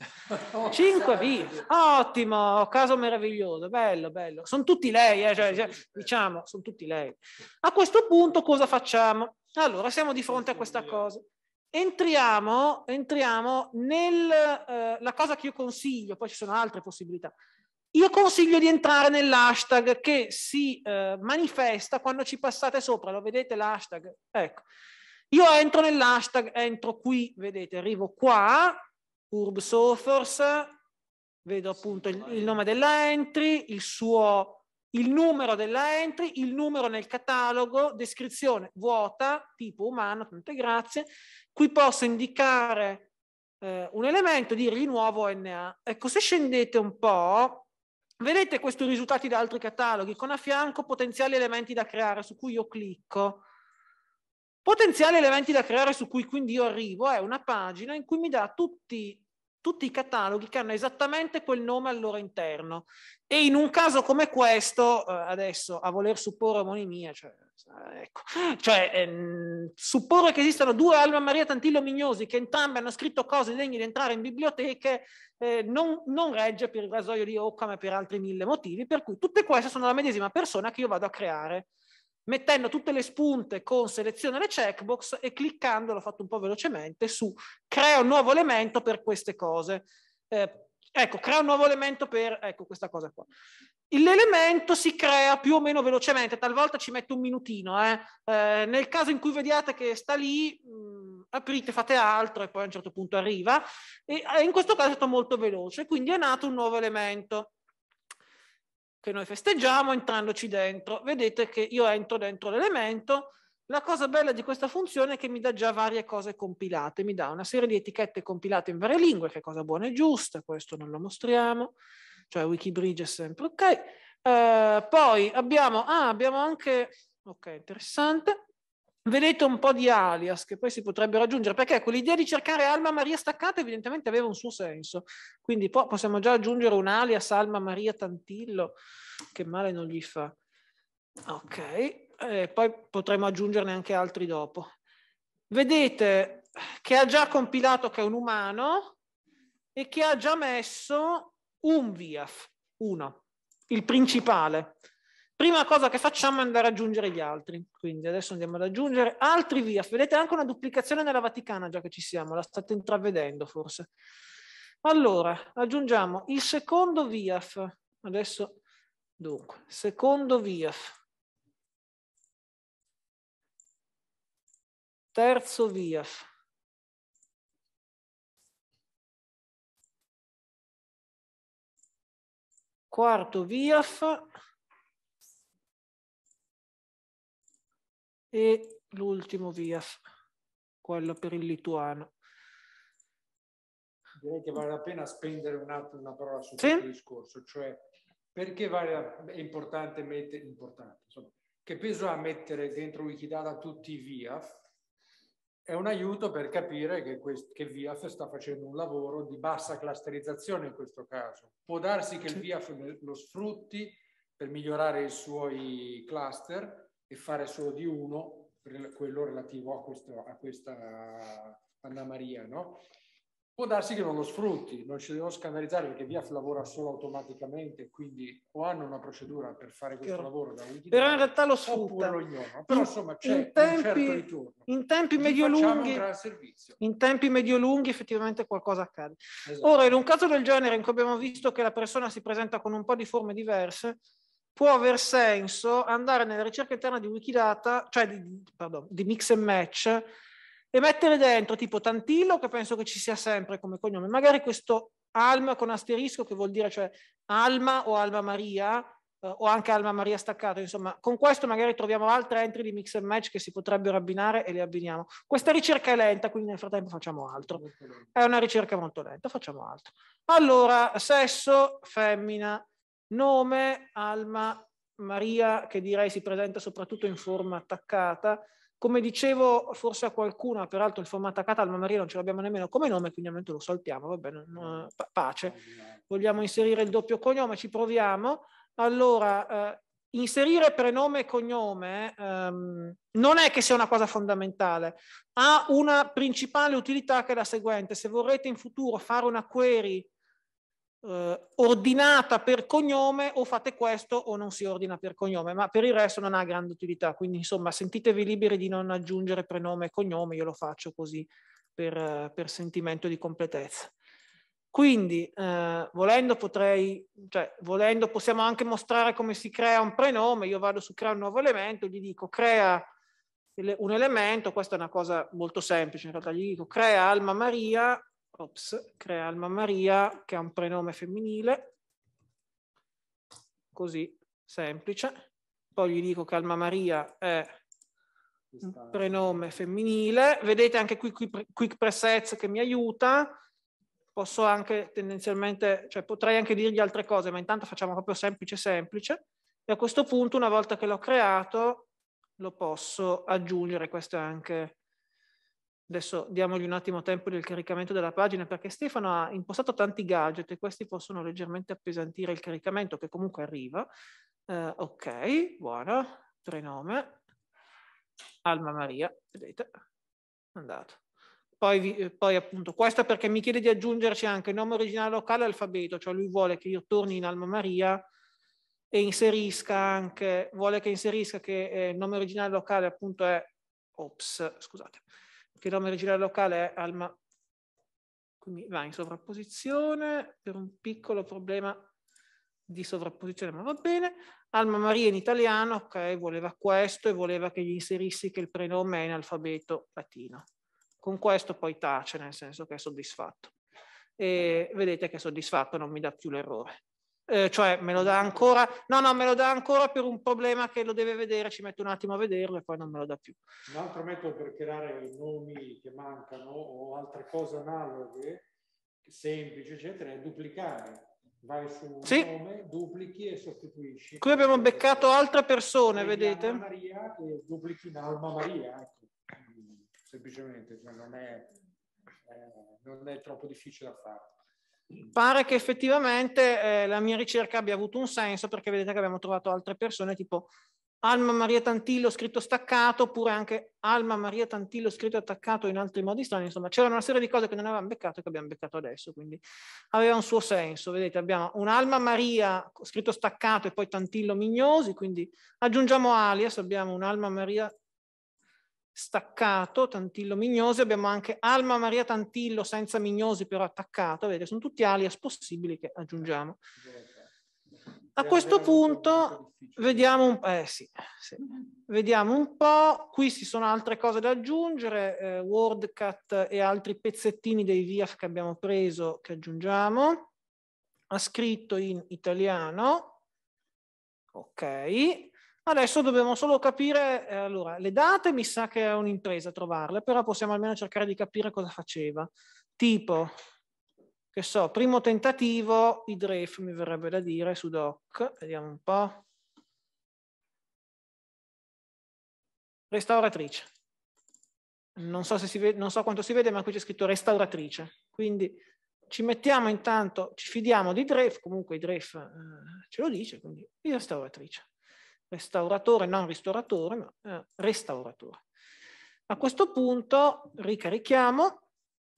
5 via, ottimo, caso meraviglioso, bello, bello. Sono tutti lei, eh, cioè, cioè diciamo, sono tutti lei. A questo punto cosa facciamo? Allora, siamo di fronte a questa cosa. Entriamo, entriamo nella eh, cosa che io consiglio, poi ci sono altre possibilità. Io consiglio di entrare nell'hashtag che si eh, manifesta quando ci passate sopra, lo vedete l'hashtag? Ecco, io entro nell'hashtag, entro qui, vedete, arrivo qua, Urb vedo appunto il, il, nome della entry, il suo il numero della entry, il numero nel catalogo, descrizione vuota, tipo umano, tante grazie. Qui posso indicare eh, un elemento, dirgli nuovo NA. Ecco, se scendete un po', vedete questi risultati da altri cataloghi, con a fianco potenziali elementi da creare, su cui io clicco. Potenziali elementi da creare su cui quindi io arrivo è una pagina in cui mi dà tutti, tutti i cataloghi che hanno esattamente quel nome al loro interno e in un caso come questo, eh, adesso a voler supporre omonimia, cioè, eh, ecco, cioè ehm, supporre che esistano due Alma Maria Tantillo Mignosi che entrambe hanno scritto cose degne di entrare in biblioteche, eh, non, non, regge per il rasoio di Occam e per altri mille motivi, per cui tutte queste sono la medesima persona che io vado a creare mettendo tutte le spunte con selezione le checkbox e cliccando, l'ho fatto un po' velocemente, su crea un nuovo elemento per queste cose. Eh, ecco, crea un nuovo elemento per ecco, questa cosa qua. L'elemento si crea più o meno velocemente, talvolta ci metto un minutino. Eh. Eh, nel caso in cui vediate che sta lì, mh, mm, aprite, fate altro e poi a un certo punto arriva. E, in questo caso è stato molto veloce, quindi è nato un nuovo elemento che noi festeggiamo entrandoci dentro. Vedete che io entro dentro l'elemento. La cosa bella di questa funzione è che mi dà già varie cose compilate, mi dà una serie di etichette compilate in varie lingue, che cosa buona e giusta, questo non lo mostriamo, cioè Wikibridge è sempre ok. Eh, poi abbiamo, ah, abbiamo anche, ok, interessante, vedete un po' di alias che poi si potrebbero aggiungere, perché quell'idea ecco, di cercare Alma Maria staccata evidentemente aveva un suo senso, quindi poi possiamo già aggiungere un alias Alma Maria Tantillo, che male non gli fa. Ok, e poi potremo aggiungerne anche altri dopo. Vedete che ha già compilato che è un umano e che ha già messo un VIAF, uno, il principale, Prima cosa che facciamo è andare ad aggiungere gli altri, quindi adesso andiamo ad aggiungere altri via. Vedete anche una duplicazione nella Vaticana, già che ci siamo, la state intravedendo forse. Allora, aggiungiamo il secondo VIAF. Adesso, dunque, secondo VIAF. Terzo VIAF. Quarto VIAF e l'ultimo Vias, quello per il lituano. Direi che vale la pena spendere un attimo una parola su sì? questo discorso, cioè perché vale è importante mettere, importante, insomma, che peso ha mettere dentro Wikidata tutti i VIAF? È un aiuto per capire che, quest, che VIAF sta facendo un lavoro di bassa clusterizzazione in questo caso. Può darsi che il VIAF lo sfrutti per migliorare i suoi cluster, e fare solo di uno quello relativo a, questo, a questa Anna Maria, no? Può darsi che non lo sfrutti, non ci devo scandalizzare perché VIAF lavora solo automaticamente, quindi o hanno una procedura per fare questo Chiaro. lavoro da Wikipedia, però in realtà lo sfrutta. lo Però insomma c'è in certo tempi, certo ritorno. In tempi medio-lunghi, in tempi medio-lunghi effettivamente qualcosa accade. Esatto. Ora, in un caso del genere in cui abbiamo visto che la persona si presenta con un po' di forme diverse, può aver senso andare nella ricerca interna di Wikidata, cioè di, pardon, di Mix and Match, e mettere dentro tipo Tantillo, che penso che ci sia sempre come cognome, magari questo Alma con asterisco, che vuol dire cioè Alma o Alma Maria, eh, o anche Alma Maria staccato, insomma, con questo magari troviamo altre entry di Mix and Match che si potrebbero abbinare e le abbiniamo. Questa ricerca è lenta, quindi nel frattempo facciamo altro. È una ricerca molto lenta, facciamo altro. Allora, sesso, femmina, Nome, Alma, Maria, che direi si presenta soprattutto in forma attaccata. Come dicevo forse a qualcuno, peraltro in forma attaccata Alma Maria non ce l'abbiamo nemmeno come nome, quindi ovviamente lo saltiamo, va bene, pace. Vogliamo inserire il doppio cognome, ci proviamo. Allora, eh, inserire prenome e cognome ehm, non è che sia una cosa fondamentale, ha una principale utilità che è la seguente. Se vorrete in futuro fare una query eh, ordinata per cognome o fate questo o non si ordina per cognome, ma per il resto non ha grande utilità, quindi insomma sentitevi liberi di non aggiungere prenome e cognome, io lo faccio così per, per sentimento di completezza. Quindi, eh, volendo, potrei, cioè, volendo, possiamo anche mostrare come si crea un prenome. Io vado su crea un nuovo elemento, gli dico crea un elemento. Questa è una cosa molto semplice, in realtà gli dico crea Alma Maria ops, crea Alma Maria che ha un prenome femminile, così semplice. Poi gli dico che Alma Maria è un prenome femminile. Vedete anche qui Quick Presets che mi aiuta. Posso anche tendenzialmente, cioè potrei anche dirgli altre cose, ma intanto facciamo proprio semplice semplice. E a questo punto, una volta che l'ho creato, lo posso aggiungere. Questo è anche Adesso diamogli un attimo tempo del caricamento della pagina perché Stefano ha impostato tanti gadget e questi possono leggermente appesantire il caricamento che comunque arriva. Eh, ok, buono. prenome, Alma Maria, vedete, andato. Poi, vi, eh, poi appunto, questo perché mi chiede di aggiungerci anche nome originale locale alfabeto, cioè lui vuole che io torni in Alma Maria e inserisca anche, vuole che inserisca che eh, il eh, nome originale locale appunto è, ops, scusate, che nome originale locale è Alma, quindi va in sovrapposizione per un piccolo problema di sovrapposizione, ma va bene. Alma Maria in italiano, ok, voleva questo e voleva che gli inserissi che il prenome è in alfabeto latino. Con questo poi tace, nel senso che è soddisfatto. E vedete che è soddisfatto, non mi dà più l'errore eh, cioè me lo dà ancora, no, no, me lo dà ancora per un problema che lo deve vedere, ci metto un attimo a vederlo e poi non me lo dà più. Un altro metodo per creare i nomi che mancano o altre cose analoghe, semplici, eccetera, è duplicare. Vai su un sì. nome, duplichi e sostituisci. Qui abbiamo beccato altre persone, vedete? Alma Maria e duplichi in Alma Maria, ecco. semplicemente, cioè non, è, eh, non è troppo difficile da fare pare che effettivamente eh, la mia ricerca abbia avuto un senso perché vedete che abbiamo trovato altre persone tipo Alma Maria Tantillo scritto staccato oppure anche Alma Maria Tantillo scritto attaccato in altri modi strani, insomma c'erano una serie di cose che non avevamo beccato e che abbiamo beccato adesso, quindi aveva un suo senso, vedete abbiamo un'Alma Maria scritto staccato e poi Tantillo Mignosi, quindi aggiungiamo alias, abbiamo un'Alma Maria staccato, Tantillo Mignosi, abbiamo anche Alma Maria Tantillo senza Mignosi però attaccato, vedete, sono tutti alias possibili che aggiungiamo. A questo punto vediamo un, eh, sì, sì. vediamo un, po', qui ci sono altre cose da aggiungere, eh, WordCat e altri pezzettini dei VIAF che abbiamo preso che aggiungiamo, ha scritto in italiano, ok, Adesso dobbiamo solo capire, eh, allora, le date mi sa che è un'impresa trovarle, però possiamo almeno cercare di capire cosa faceva. Tipo, che so, primo tentativo, idref mi verrebbe da dire, su doc, vediamo un po'. Restauratrice. Non so, vede, non so quanto si vede, ma qui c'è scritto restauratrice. Quindi ci mettiamo intanto, ci fidiamo di Dref, comunque idref eh, ce lo dice, quindi di restauratrice restauratore, non ristoratore, ma eh, restauratore. A questo punto ricarichiamo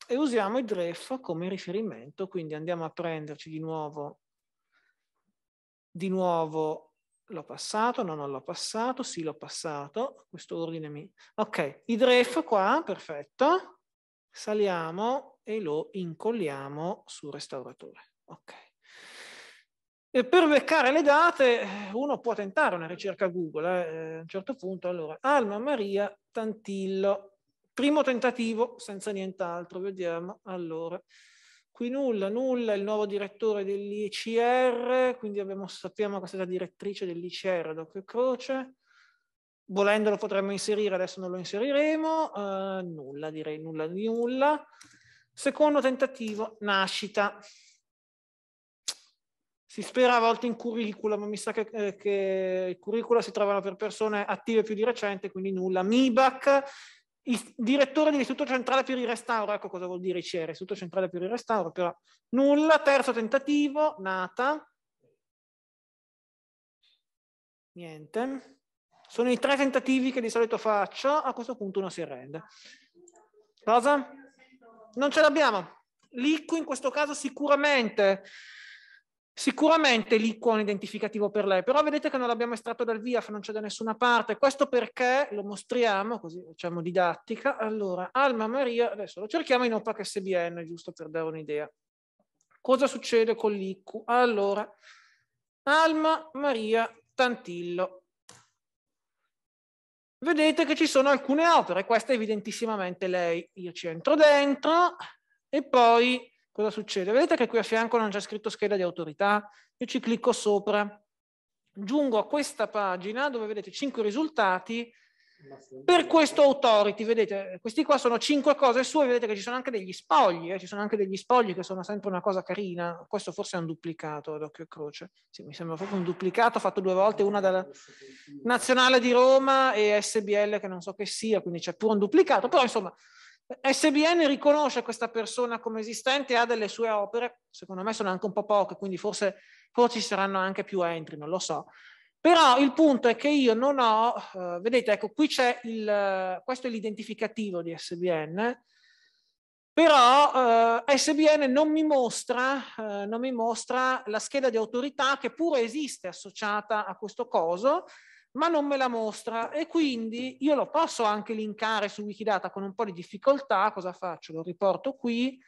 e usiamo il DREF come riferimento, quindi andiamo a prenderci di nuovo, di nuovo l'ho passato, non l'ho passato, sì l'ho passato, questo ordine mi... Ok, i DREF qua, perfetto, saliamo e lo incolliamo sul restauratore. Ok. E per beccare le date uno può tentare una ricerca Google, eh, eh, a un certo punto allora Alma Maria Tantillo, primo tentativo senza nient'altro, vediamo allora. Qui nulla, nulla, il nuovo direttore dell'ICR, quindi abbiamo, sappiamo che è la direttrice dell'ICR, Doc Croce, volendo lo potremmo inserire, adesso non lo inseriremo, uh, nulla direi, nulla di nulla. Secondo tentativo, nascita si spera a volte in curricula, ma mi sa che, eh, che il curricula si trovano per persone attive più di recente, quindi nulla. MIBAC, il direttore dell'Istituto Centrale per il Restauro, ecco cosa vuol dire ICER, Istituto Centrale per il Restauro, però nulla, terzo tentativo, nata, niente. Sono i tre tentativi che di solito faccio, a questo punto uno si arrende. Cosa? Non ce l'abbiamo. L'ICU in questo caso sicuramente Sicuramente l'icona identificativo per lei, però vedete che non l'abbiamo estratto dal VIAF, non c'è da nessuna parte. Questo perché lo mostriamo, così facciamo didattica. Allora, Alma Maria, adesso lo cerchiamo in OPAC SBN, giusto per dare un'idea. Cosa succede con l'IQ? Allora, Alma Maria Tantillo. Vedete che ci sono alcune opere, questa è evidentissimamente lei. Io ci entro dentro e poi cosa succede? Vedete che qui a fianco non c'è scritto scheda di autorità? Io ci clicco sopra, giungo a questa pagina dove vedete cinque risultati per questo authority, vedete, questi qua sono cinque cose sue, vedete che ci sono anche degli spogli, eh? ci sono anche degli spogli che sono sempre una cosa carina, questo forse è un duplicato ad occhio e croce, sì, mi sembra proprio un duplicato fatto due volte, una dalla Nazionale di Roma e SBL che non so che sia, quindi c'è pure un duplicato, però insomma SBN riconosce questa persona come esistente e ha delle sue opere, secondo me sono anche un po' poche, quindi forse, forse ci saranno anche più entry, non lo so. Però il punto è che io non ho, eh, vedete, ecco, qui c'è il, questo è l'identificativo di SBN, però eh, SBN non mi, mostra, eh, non mi mostra la scheda di autorità che pure esiste associata a questo coso, ma non me la mostra e quindi io lo posso anche linkare su Wikidata con un po' di difficoltà, cosa faccio? Lo riporto qui,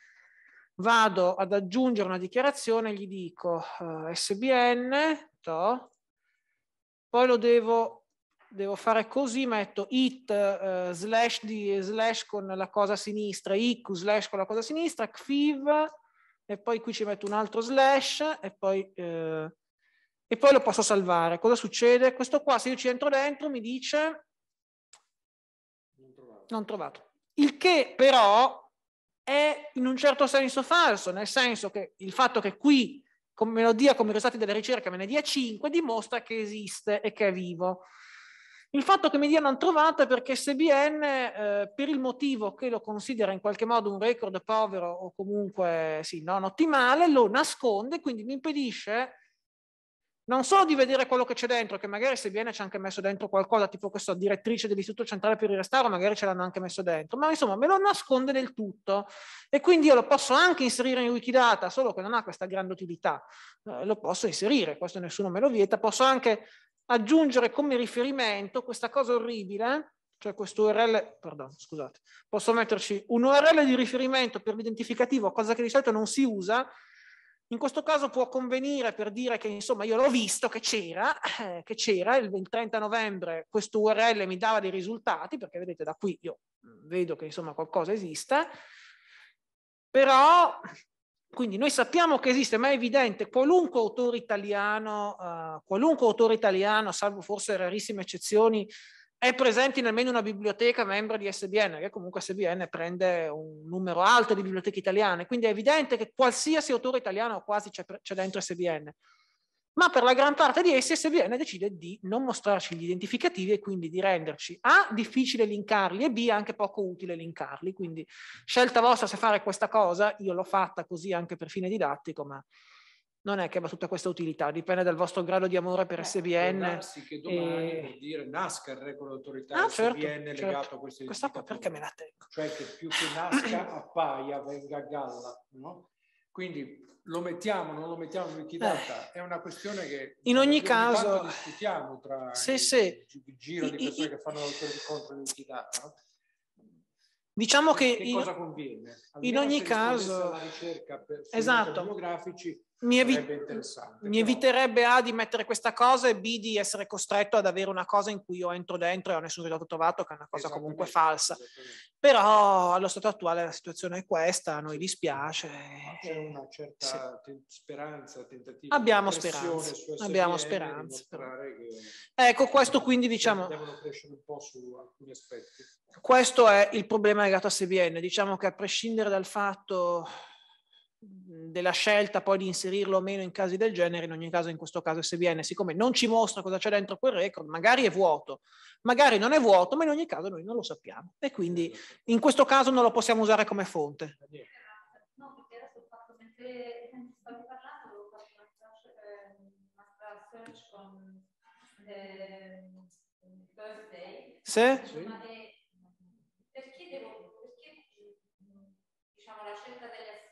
vado ad aggiungere una dichiarazione, gli dico uh, eh, SBN, to, poi lo devo, devo, fare così, metto it uh, slash, di, slash con la cosa sinistra, iq slash con la cosa sinistra, kfiv, e poi qui ci metto un altro slash e poi... Uh, e poi lo posso salvare. Cosa succede? Questo qua, se io ci entro dentro, mi dice non trovato. Non trovato. Il che però è in un certo senso falso, nel senso che il fatto che qui me lo dia come risultati della ricerca, me ne dia 5, dimostra che esiste e che è vivo. Il fatto che mi dia non trovato è perché SBN, eh, per il motivo che lo considera in qualche modo un record povero o comunque sì, non ottimale, lo nasconde, quindi mi impedisce non solo di vedere quello che c'è dentro, che magari se viene c'è anche messo dentro qualcosa, tipo questa direttrice dell'Istituto Centrale per il Restauro, magari ce l'hanno anche messo dentro, ma insomma me lo nasconde del tutto e quindi io lo posso anche inserire in Wikidata, solo che non ha questa grande utilità, eh, lo posso inserire, questo nessuno me lo vieta, posso anche aggiungere come riferimento questa cosa orribile, cioè questo URL, pardon, scusate, posso metterci un URL di riferimento per l'identificativo, cosa che di solito non si usa, in questo caso può convenire per dire che insomma io l'ho visto che c'era, eh, che c'era il 30 novembre questo URL mi dava dei risultati, perché vedete da qui io mm, vedo che insomma qualcosa esiste, però quindi noi sappiamo che esiste, ma è evidente, qualunque autore italiano, eh, qualunque autore italiano, salvo forse rarissime eccezioni, è presente in almeno una biblioteca membro di SBN, che comunque SBN prende un numero alto di biblioteche italiane, quindi è evidente che qualsiasi autore italiano quasi c'è, c'è dentro SBN. Ma per la gran parte di essi SBN decide di non mostrarci gli identificativi e quindi di renderci A difficile linkarli e B anche poco utile linkarli. Quindi scelta vostra se fare questa cosa, io l'ho fatta così anche per fine didattico, ma non è che va tutta questa utilità, dipende dal vostro grado di amore per eh, SBN. Darsi che domani e... per dire nasca il eh, record autoritario ah, certo, SBN certo. legato a certo. queste Questa qua perché me la tengo? Cioè che più che nasca appaia, venga a galla, no? Quindi lo mettiamo, non lo mettiamo in Wikidata, eh. è una questione che in ogni caso discutiamo tra se, il, se, il giro di persone i, che fanno l'autorincontro in Wikidata, no? Diciamo che, che in, in ogni caso, esatto. demografici, mi, evi- mi eviterebbe A di mettere questa cosa e B di essere costretto ad avere una cosa in cui io entro dentro e ho nessun risultato trovato, che è una cosa comunque falsa. Però allo stato attuale la situazione è questa, a noi dispiace. Ma c'è una certa sì. speranza, tentativa. Abbiamo speranza, abbiamo speranza. Ecco, questo quindi diciamo... crescere un po' su alcuni aspetti. Questo è il problema legato a SBN. Diciamo che a prescindere dal fatto della scelta poi di inserirlo o meno in casi del genere, in ogni caso in questo caso SBN, siccome non ci mostra cosa c'è dentro quel record, magari è vuoto, magari non è vuoto, ma in ogni caso noi non lo sappiamo e quindi in questo caso non lo possiamo usare come fonte. Se? Sì. Eh, perché devo, perché diciamo la scelta delle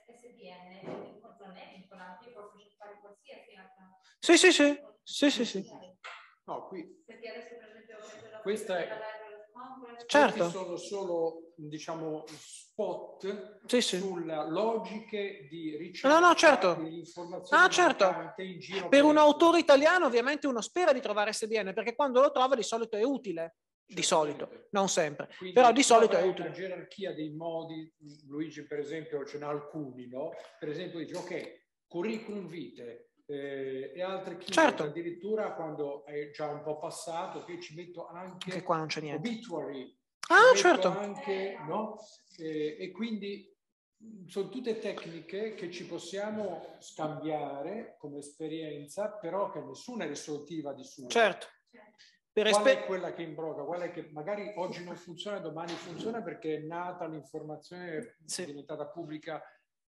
sì, sì, sì, sì, sì, sì. No, qui... Perché adesso per esempio questa è... Certo. sono solo, diciamo, spot sì, sì. sulla logiche di ricerca no, no, certo. Ah, certo. Per, per un autore italiano ovviamente uno spera di trovare SDN perché quando lo trova di solito è utile di solito, non sempre, Quindi, però di solito è utile. La gerarchia dei modi, Luigi per esempio ce n'ha alcuni, no? Per esempio dice ok, curriculum vitae eh, e altre chimiche, certo. addirittura quando è già un po' passato, che ci metto anche... Che qua non c'è niente. Obituary. Ah, certo. Anche, no? eh, e quindi sono tutte tecniche che ci possiamo scambiare come esperienza, però che nessuna è risolutiva di sua. Certo. Per esper- è quella che imbroca? Qual è che magari oggi non funziona, domani funziona perché è nata l'informazione, sì. è diventata pubblica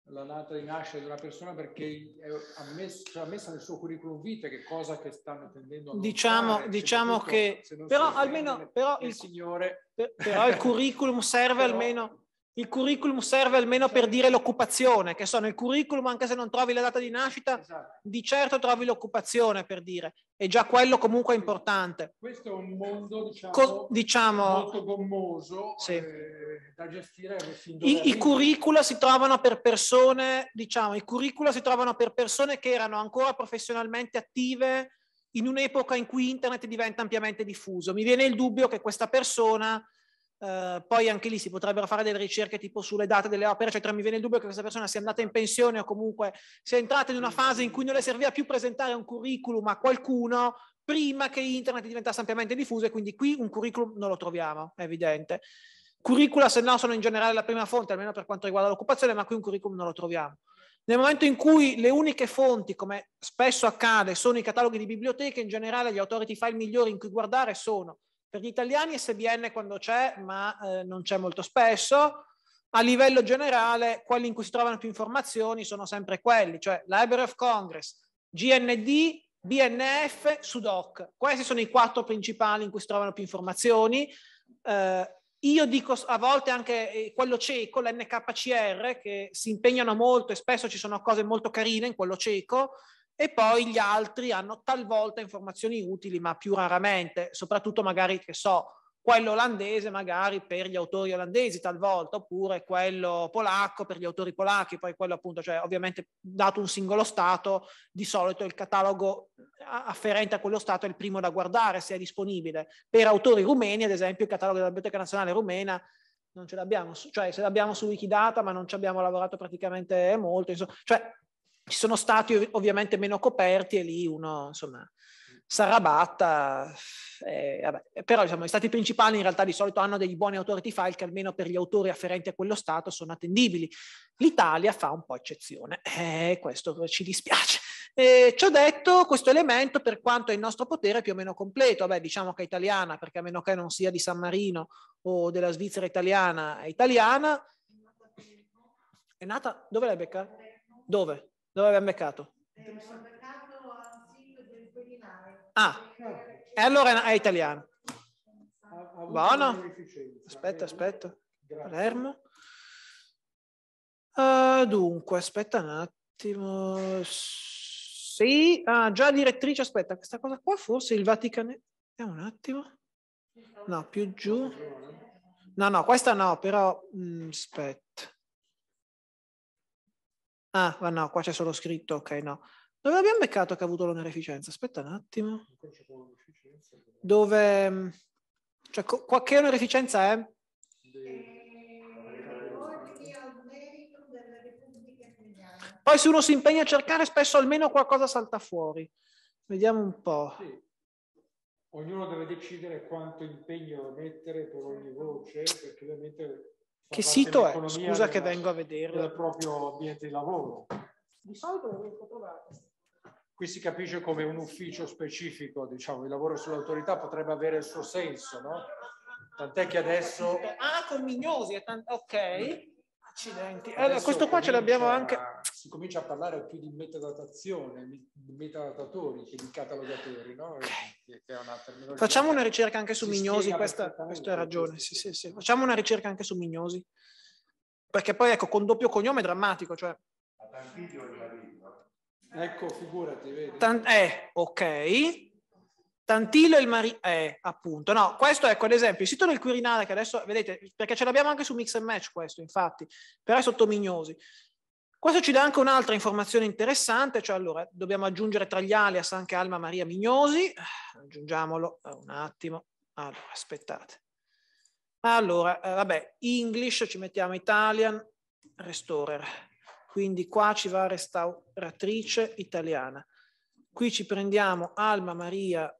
la data di nascita di una persona perché è ammesso, cioè ammessa nel suo curriculum vitae che cosa che stanno tendendo a diciamo, fare, diciamo che però almeno però il, il signore per, però il curriculum serve però, almeno il curriculum serve almeno per dire l'occupazione, che sono il curriculum, anche se non trovi la data di nascita, esatto. di certo trovi l'occupazione per dire, e già quello comunque è importante. Questo è un mondo, diciamo, Co- diciamo molto gommoso sì. eh, da gestire. I, I curricula si trovano per persone, diciamo, i curricula si trovano per persone che erano ancora professionalmente attive in un'epoca in cui internet diventa ampiamente diffuso. Mi viene il dubbio che questa persona eh, poi anche lì si potrebbero fare delle ricerche tipo sulle date delle opere, cioè mi viene il dubbio che questa persona sia andata in pensione o comunque sia entrata in una fase in cui non le serviva più presentare un curriculum a qualcuno prima che internet diventasse ampiamente diffuso e quindi qui un curriculum non lo troviamo, è evidente. Curricula se no sono in generale la prima fonte, almeno per quanto riguarda l'occupazione, ma qui un curriculum non lo troviamo. Nel momento in cui le uniche fonti, come spesso accade, sono i cataloghi di biblioteche, in generale gli authority file migliori in cui guardare sono per gli italiani SBN quando c'è, ma eh, non c'è molto spesso. A livello generale, quelli in cui si trovano più informazioni sono sempre quelli, cioè Library of Congress, GND, BNF, Sudoc. Questi sono i quattro principali in cui si trovano più informazioni. Eh, io dico a volte anche eh, quello cieco, l'NKCR, che si impegnano molto e spesso ci sono cose molto carine in quello cieco, e poi gli altri hanno talvolta informazioni utili, ma più raramente, soprattutto magari, che so, quello olandese magari per gli autori olandesi talvolta, oppure quello polacco per gli autori polacchi, poi quello appunto, cioè ovviamente dato un singolo Stato, di solito il catalogo afferente a quello Stato è il primo da guardare se è disponibile. Per autori rumeni, ad esempio, il catalogo della Biblioteca Nazionale Rumena non ce l'abbiamo, cioè se l'abbiamo su Wikidata ma non ci abbiamo lavorato praticamente molto, insomma, cioè ci sono stati ovviamente meno coperti e lì uno, insomma, Sarabatta, eh, vabbè. però diciamo, i stati principali in realtà di solito hanno degli buoni authority file che almeno per gli autori afferenti a quello stato sono attendibili. L'Italia fa un po' eccezione e eh, questo ci dispiace. Eh, ciò detto, questo elemento per quanto è il nostro potere è più o meno completo, Vabbè, diciamo che è italiana perché a meno che non sia di San Marino o della Svizzera italiana, è italiana. È nata, dove l'hai beccata? Dove? Dove abbiamo beccato? Eh, ho beccato a Silvio Ah, e allora è italiano. Buono. Aspetta, aspetta. Palermo. Uh, dunque, aspetta un attimo. Sì, ah, già direttrice, aspetta, questa cosa qua forse il Vaticano. Vediamo un attimo. No, più giù. No, no, questa no, però mh, mm, aspetta. Ah, ma no, qua c'è solo scritto, ok, no. Dove abbiamo beccato che ha avuto l'onereficenza? Aspetta un attimo. Dove... Mm, cioè, qua, che onereficenza è? Poi se uno si impegna a cercare, spesso almeno qualcosa salta fuori. Vediamo un po'. Sì. Ognuno deve decidere quanto impegno mettere per ogni voce, perché ovviamente che sito è? Scusa che vengo a vedere. Del proprio ambiente di lavoro. Di solito lo vengo trovare. Qui si capisce come un ufficio specifico, diciamo, il lavoro sull'autorità potrebbe avere il suo senso, no? Tant'è che adesso... Ah, con Mignosi, tant... ok. Accidenti. Allora, questo qua ce l'abbiamo anche... Si comincia a parlare più di metadatazione, di metadatatori che di catalogatori, no? Okay una Facciamo una ricerca anche su Mignosi, questa, questa è ragione, sì, sì, sì. Facciamo una ricerca anche su Mignosi, perché poi ecco, con doppio cognome è drammatico, cioè... Ecco, figurati, vedi. Tan- eh, ok. Tantilo e il Mari... Eh, appunto. No, questo ecco, ad esempio, il sito del Quirinale, che adesso, vedete, perché ce l'abbiamo anche su Mix and Match questo, infatti, però è sotto Mignosi. Questo ci dà anche un'altra informazione interessante, cioè allora dobbiamo aggiungere tra gli alias anche Alma Maria Mignosi, eh, aggiungiamolo eh, un attimo, allora aspettate. Allora, eh, vabbè, English, ci mettiamo Italian, Restorer, quindi qua ci va restauratrice italiana. Qui ci prendiamo Alma Maria,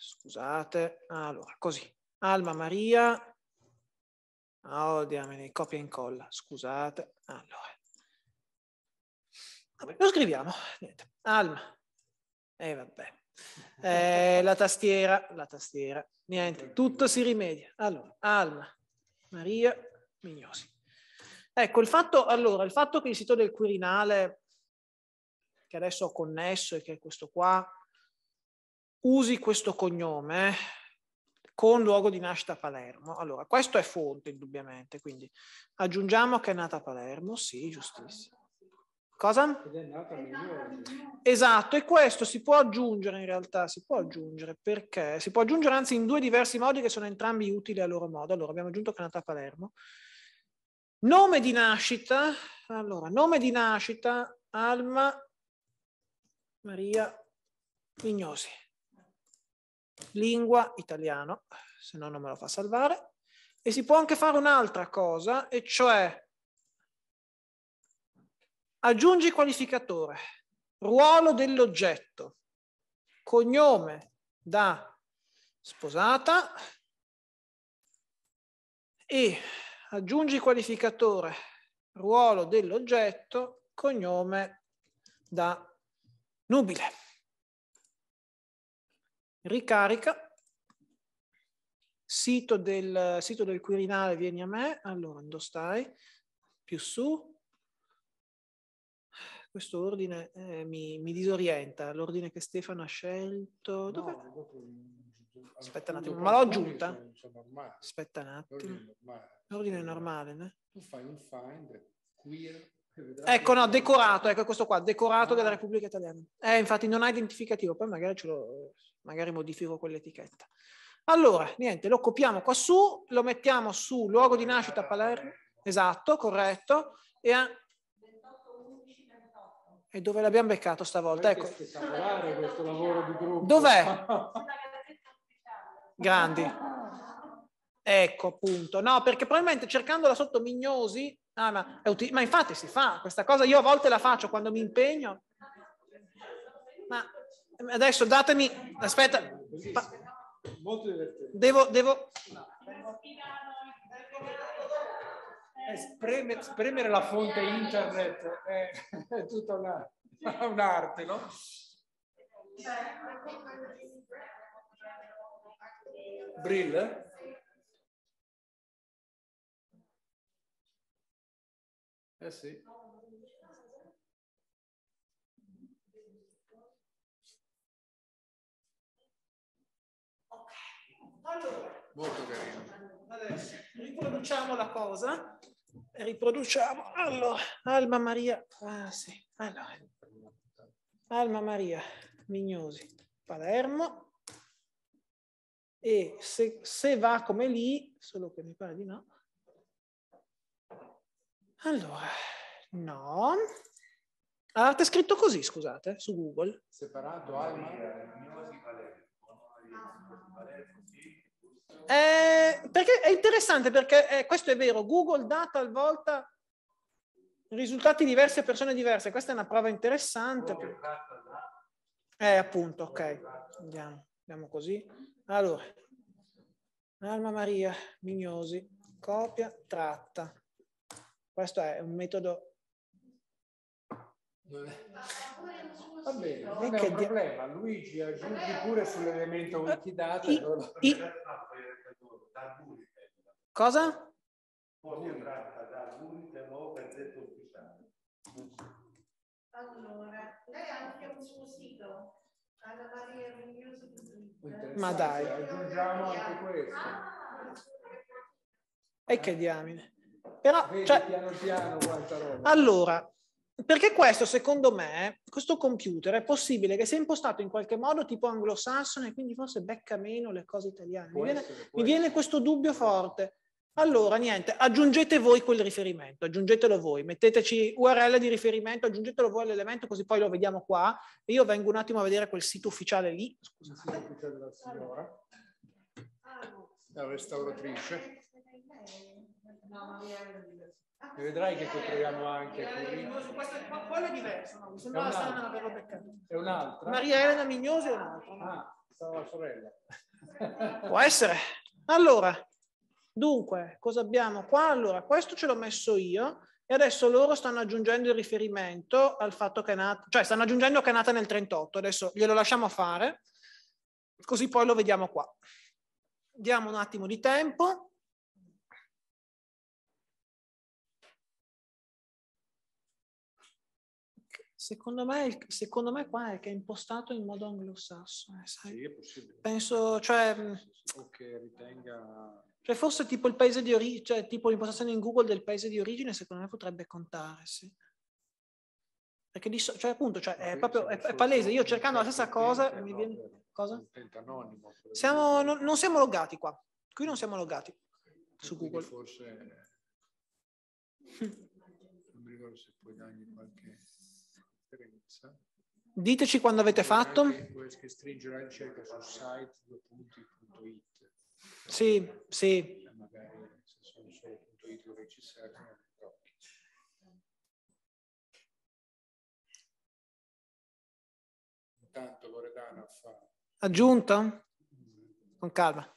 scusate, allora così, Alma Maria, oh diamine, copia e incolla, scusate, allora lo scriviamo. Niente. Alma. E eh, vabbè. Eh, la tastiera, la tastiera. Niente, tutto si rimedia. Allora, Alma, Maria, Mignosi. Ecco, il fatto, allora, il fatto che il sito del Quirinale, che adesso ho connesso e che è questo qua, usi questo cognome con luogo di nascita a Palermo. Allora, questo è fonte, indubbiamente, quindi aggiungiamo che è nata a Palermo, sì, giustissimo. Cosa? Esatto, e questo si può aggiungere in realtà, si può aggiungere perché si può aggiungere anzi in due diversi modi che sono entrambi utili a loro modo. Allora, abbiamo aggiunto che è nata Palermo. Nome di nascita, allora, nome di nascita, Alma Maria Ignosi. Lingua italiano, se no non me lo fa salvare. E si può anche fare un'altra cosa, e cioè Aggiungi qualificatore, ruolo dell'oggetto, cognome da sposata e aggiungi qualificatore, ruolo dell'oggetto, cognome da nubile. Ricarica. Sito del, sito del Quirinale, vieni a me. Allora, dove stai? Più su, questo ordine eh, mi, mi, disorienta, l'ordine che Stefano ha scelto. No, dopo, Aspetta un attimo, ma l'ho aggiunta? Cioè, Aspetta un attimo. L'ordine è normale. Né? Tu fai un find queer. Ecco, no, decorato, ecco questo qua, decorato ah. della Repubblica Italiana. Eh, infatti non ha identificativo, poi magari, ce lo, magari modifico quell'etichetta. Allora, niente, lo copiamo qua su, lo mettiamo su luogo di nascita Palermo, esatto, corretto, e a e dove l'abbiamo beccato stavolta? Ecco. Dov'è? Grandi. Ecco, appunto. No, perché probabilmente cercandola sotto Mignosi, ah, ma, uti- ma infatti si fa questa cosa, io a volte la faccio quando mi impegno. Ma adesso datemi, aspetta. Pa- devo, devo eh, spremere, spremere la fonte internet è, è tutta una, un'arte, no? Brill? Eh sì. Molto carino. Adesso riproduciamo la cosa riproduciamo. Allora, Alma Maria, ah, sì. allora. Alma Maria Mignosi, Palermo. E se, se va come lì, solo che mi pare di no. Allora, no. Avete ah, scritto così, scusate, su Google. Separato Alma. Mignosi, Palermo. Palermo. Eh, perché è interessante perché eh, questo è vero, Google dà talvolta risultati diversi a persone diverse, questa è una prova interessante. Eh, appunto, ok, andiamo, andiamo così. Allora, Alma Maria Mignosi, copia, tratta. Questo è un metodo... Va bene, non è un problema. Luigi aggiungi pure sull'elemento Wikidata. I, allora... i, dal Buritel. Cosa? Poi tratta dal Buritel o gazzetta ufficiale. Allora, lei ha anche un suo sito, Anna Maria Music. Ma dai. Aggiungiamo anche ah, questo. Ah, e che diamine. Però, Vedi, cioè, piano piano, allora, perché questo, secondo me, questo computer è possibile che sia impostato in qualche modo tipo anglosassone, quindi forse becca meno le cose italiane. Può mi, essere, viene, mi viene, questo dubbio forte. Allora, niente, aggiungete voi quel riferimento, aggiungetelo voi, metteteci URL di riferimento, aggiungetelo voi all'elemento così poi lo vediamo qua. Io vengo un attimo a vedere quel sito ufficiale lì. Scusate. Il sito ufficiale della signora, la restauratrice. No, ma mi è Ah, e vedrai che eh, copriamo eh, anche. Eh, Mignoso, questo è, quello è diverso, no? mi sembrava strano non averlo beccato. È un'altra. Maria Elena Mignoso è un'altra. Ah, stava la sorella. Può essere. Allora, dunque, cosa abbiamo qua? Allora, questo ce l'ho messo io e adesso loro stanno aggiungendo il riferimento al fatto che è nata, cioè stanno aggiungendo che è nata nel 38, adesso glielo lasciamo fare, così poi lo vediamo qua. Diamo un attimo di tempo. Secondo me, secondo me qua è che è impostato in modo anglosassone, sai? Sì, è possibile. Penso, cioè... O che ritenga... Cioè forse tipo il paese di origine, cioè tipo l'impostazione in Google del paese di origine, secondo me potrebbe contare, sì. Perché di so- cioè appunto, cioè, è proprio, è, è palese, io cercando la cioè, stessa cosa cioè, mi viene... Cosa? Anonimo, siamo, non, non siamo logati qua, qui non siamo logati su Google. Forse... non mi ricordo se puoi dargli qualche... Diteci quando avete fatto. Sì, sì. Intanto Loredana fa. Aggiunto? Con calma.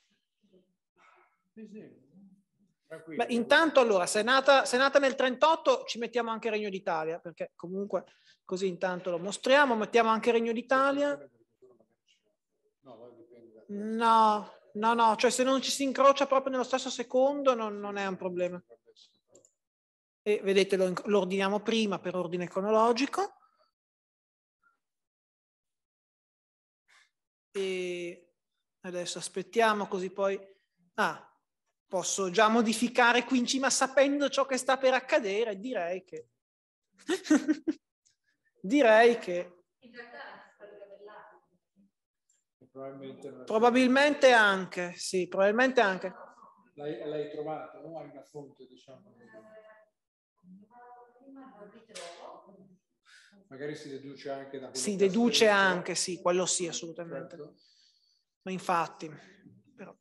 Beh, intanto allora, se è, nata, se è nata nel 38 ci mettiamo anche Regno d'Italia, perché comunque Così intanto lo mostriamo, mettiamo anche Regno d'Italia. No, no, no, cioè se non ci si incrocia proprio nello stesso secondo non, non è un problema. E vedete, lo, lo ordiniamo prima per ordine cronologico. E adesso aspettiamo così poi... Ah, posso già modificare qui in cima sapendo ciò che sta per accadere, direi che... direi che probabilmente, probabilmente anche, sì, probabilmente anche. L'hai, l'hai trovato, no? Hai una fonte, diciamo. Magari si deduce anche da Si deduce anche, sì, quello sì, assolutamente. Certo. Ma infatti, però,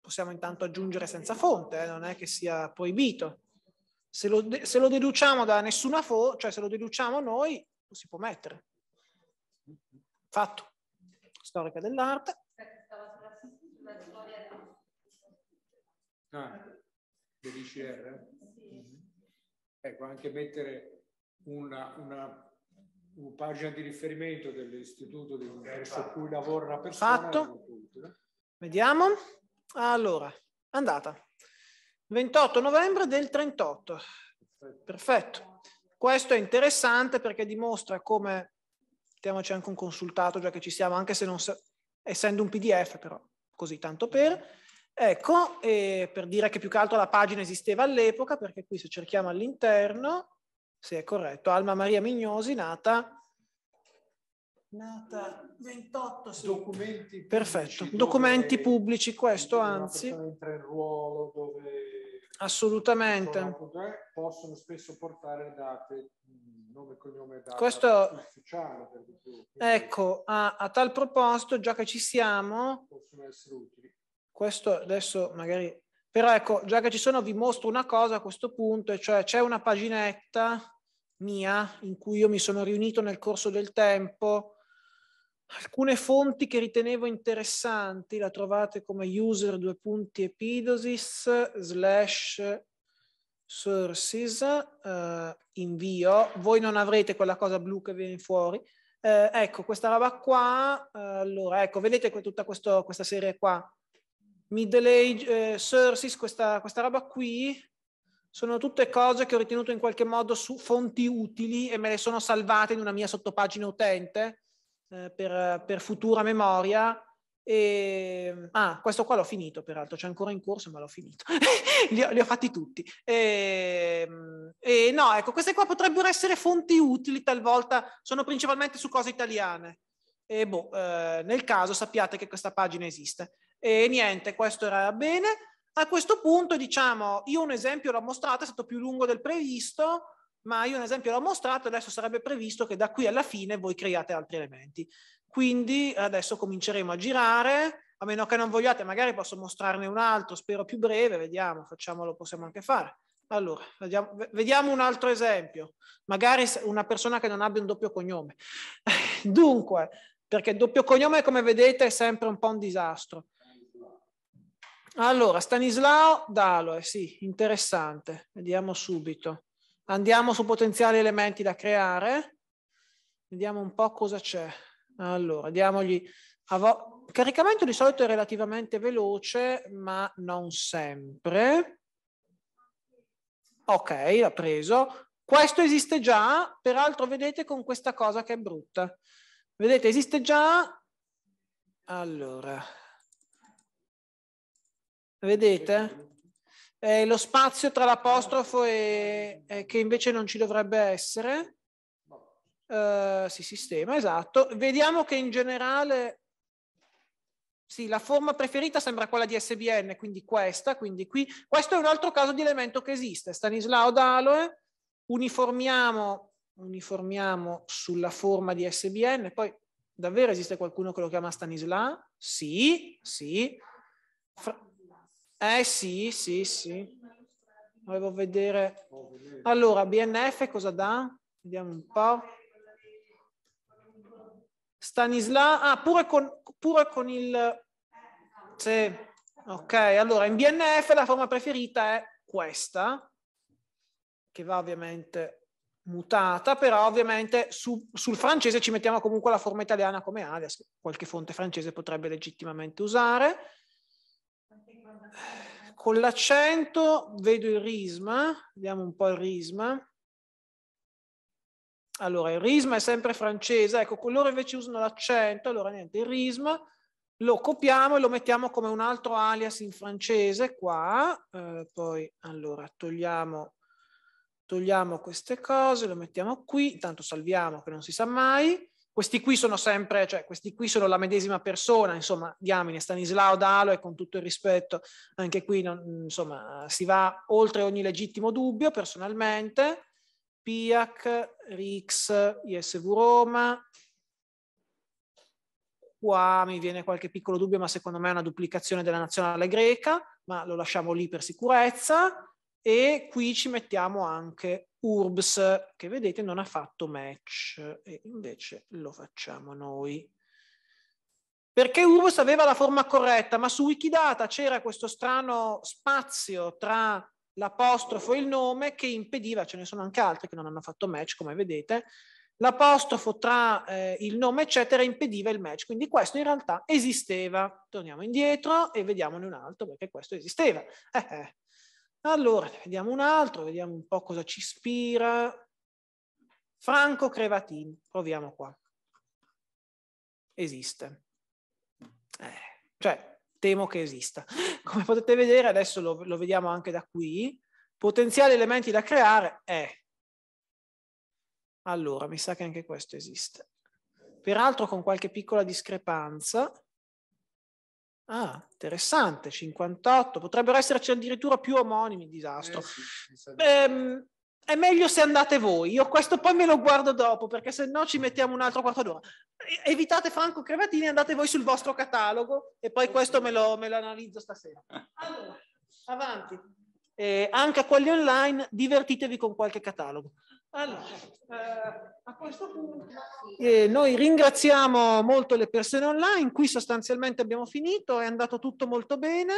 possiamo intanto aggiungere senza fonte, eh? non è che sia proibito. Se lo, se lo deduciamo da nessuna fo, cioè se lo deduciamo noi, lo si può mettere. Fatto. Storica dell'arte. Ah, dell'ICR? Mm-hmm. Ecco, anche mettere una, una, una, pagina di riferimento dell'istituto verso cui lavora una persona. Fatto. Vediamo. Allora, andata. 28 novembre del 38. Perfetto. Questo è interessante perché dimostra come, mettiamoci anche un consultato già che ci siamo, anche se non, essendo un PDF però, così tanto per. Ecco, per dire che più che altro la pagina esisteva all'epoca, perché qui se cerchiamo all'interno, se è corretto, Alma Maria Mignosi, nata nata 28 documenti pubblici, perfetto documenti pubblici questo anzi dove Assolutamente. Possono spesso portare date, nome e cognome data Questo... ufficiale. Per ecco, a, a, tal proposito, già che ci siamo... Possono essere utili. Questo adesso magari... Però ecco, già che ci sono, vi mostro una cosa a questo punto, cioè c'è una paginetta mia in cui io mi sono riunito nel corso del tempo Alcune fonti che ritenevo interessanti la trovate come user due punti epidosis slash sources eh, invio. Voi non avrete quella cosa blu che viene fuori. Eh, ecco, questa roba qua, eh, allora, ecco, vedete tutta questo, questa serie qua. Middle Age eh, Sources, questa, questa roba qui, sono tutte cose che ho ritenuto in qualche modo su fonti utili e me le sono salvate in una mia sottopagina utente eh, per, per, futura memoria. E... Ah, questo qua l'ho finito peraltro, c'è ancora in corso ma l'ho finito, li, ho, li, ho, fatti tutti. E... Ehm, e no, ecco, queste qua potrebbero essere fonti utili talvolta, sono principalmente su cose italiane. E boh, eh, nel caso sappiate che questa pagina esiste. E niente, questo era bene. A questo punto, diciamo, io un esempio l'ho mostrato, è stato più lungo del previsto, ma io un esempio l'ho mostrato, adesso sarebbe previsto che da qui alla fine voi creiate altri elementi. Quindi adesso cominceremo a girare, a meno che non vogliate, magari posso mostrarne un altro, spero più breve, vediamo, facciamolo, possiamo anche fare. Allora, vediamo, vediamo un altro esempio, magari una persona che non abbia un doppio cognome. Dunque, perché doppio cognome, come vedete, è sempre un po' un disastro. Allora, Stanislao Daloe, sì, interessante, vediamo subito. Andiamo su potenziali elementi da creare. Vediamo un po' cosa c'è. Allora, diamogli... Il caricamento di solito è relativamente veloce, ma non sempre. Ok, l'ha preso. Questo esiste già, peraltro vedete con questa cosa che è brutta. Vedete, esiste già... Allora... Vedete? eh, lo spazio tra l'apostrofo e, eh, che invece non ci dovrebbe essere. Uh, si sistema, esatto. Vediamo che in generale, sì, la forma preferita sembra quella di SBN, quindi questa, quindi qui. Questo è un altro caso di elemento che esiste. Stanislao Daloe, eh, uniformiamo, uniformiamo sulla forma di SBN, poi davvero esiste qualcuno che lo chiama Stanislao? Sì, sì. Fra eh sì, sì, sì. Volevo vedere. Allora, BNF cosa dà? Vediamo un po'. Stanislav, ah, pure con, pure con il... Sì, ok. Allora, in BNF la forma preferita è questa, che va ovviamente mutata, però ovviamente su, sul francese ci mettiamo comunque la forma italiana come alias, qualche fonte francese potrebbe legittimamente usare con l'accento vedo il risma, vediamo un po' il risma. Allora, il risma è sempre francese, ecco, coloro invece usano l'accento, allora niente, il risma lo copiamo e lo mettiamo come un altro alias in francese qua, eh, poi allora togliamo, togliamo queste cose, lo mettiamo qui, intanto salviamo che non si sa mai, questi qui sono sempre, cioè questi qui sono la medesima persona, insomma, diamine, Stanislao Dalo e con tutto il rispetto, anche qui non, insomma, si va oltre ogni legittimo dubbio personalmente. PIAC, RIX, ISV Roma. Qua mi viene qualche piccolo dubbio, ma secondo me è una duplicazione della nazionale greca, ma lo lasciamo lì per sicurezza e qui ci mettiamo anche Urbs che vedete non ha fatto match e invece lo facciamo noi perché Urbs aveva la forma corretta ma su Wikidata c'era questo strano spazio tra l'apostrofo e il nome che impediva, ce ne sono anche altri che non hanno fatto match come vedete, l'apostrofo tra eh, il nome eccetera impediva il match, quindi questo in realtà esisteva. Torniamo indietro e vediamone un altro perché questo esisteva. Eh, eh. Allora, vediamo un altro, vediamo un po' cosa ci ispira. Franco Crevatin, proviamo qua. Esiste. Eh, cioè, temo che esista. Come potete vedere, adesso lo, lo vediamo anche da qui. Potenziali elementi da creare è... Eh. Allora, mi sa che anche questo esiste. Peraltro con qualche piccola discrepanza, Ah, interessante, 58. Potrebbero esserci addirittura più omonimi, disastro. Eh sì, ehm, è meglio se andate voi. Io questo poi me lo guardo dopo, perché se no ci mettiamo un altro quarto d'ora. Evitate Franco Crevatini, andate voi sul vostro catalogo e poi eh questo me lo, me lo analizzo stasera. Allora, avanti. Eh, anche a quelli online, divertitevi con qualche catalogo. Allora, eh, a questo punto eh, noi ringraziamo molto le persone online, qui sostanzialmente abbiamo finito, è andato tutto molto bene,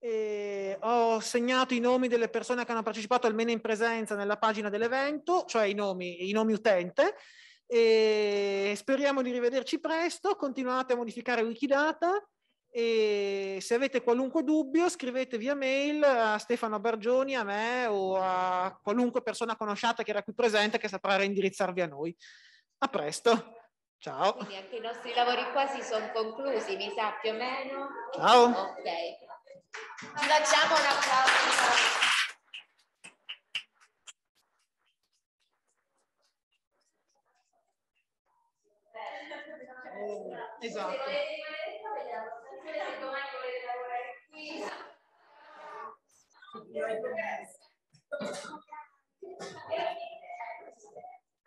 eh, ho segnato i nomi delle persone che hanno partecipato almeno in presenza nella pagina dell'evento, cioè i nomi, i nomi utente, e speriamo di rivederci presto, continuate a modificare Wikidata e se avete qualunque dubbio scrivete via mail a Stefano Bargioni, a me o a qualunque persona conosciata che era qui presente che saprà reindirizzarvi a noi. A presto, ciao. Quindi anche i nostri lavori qua si sono conclusi, mi sa più o meno. Ciao. Ok. Facciamo un applauso. Esatto.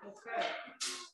Okay.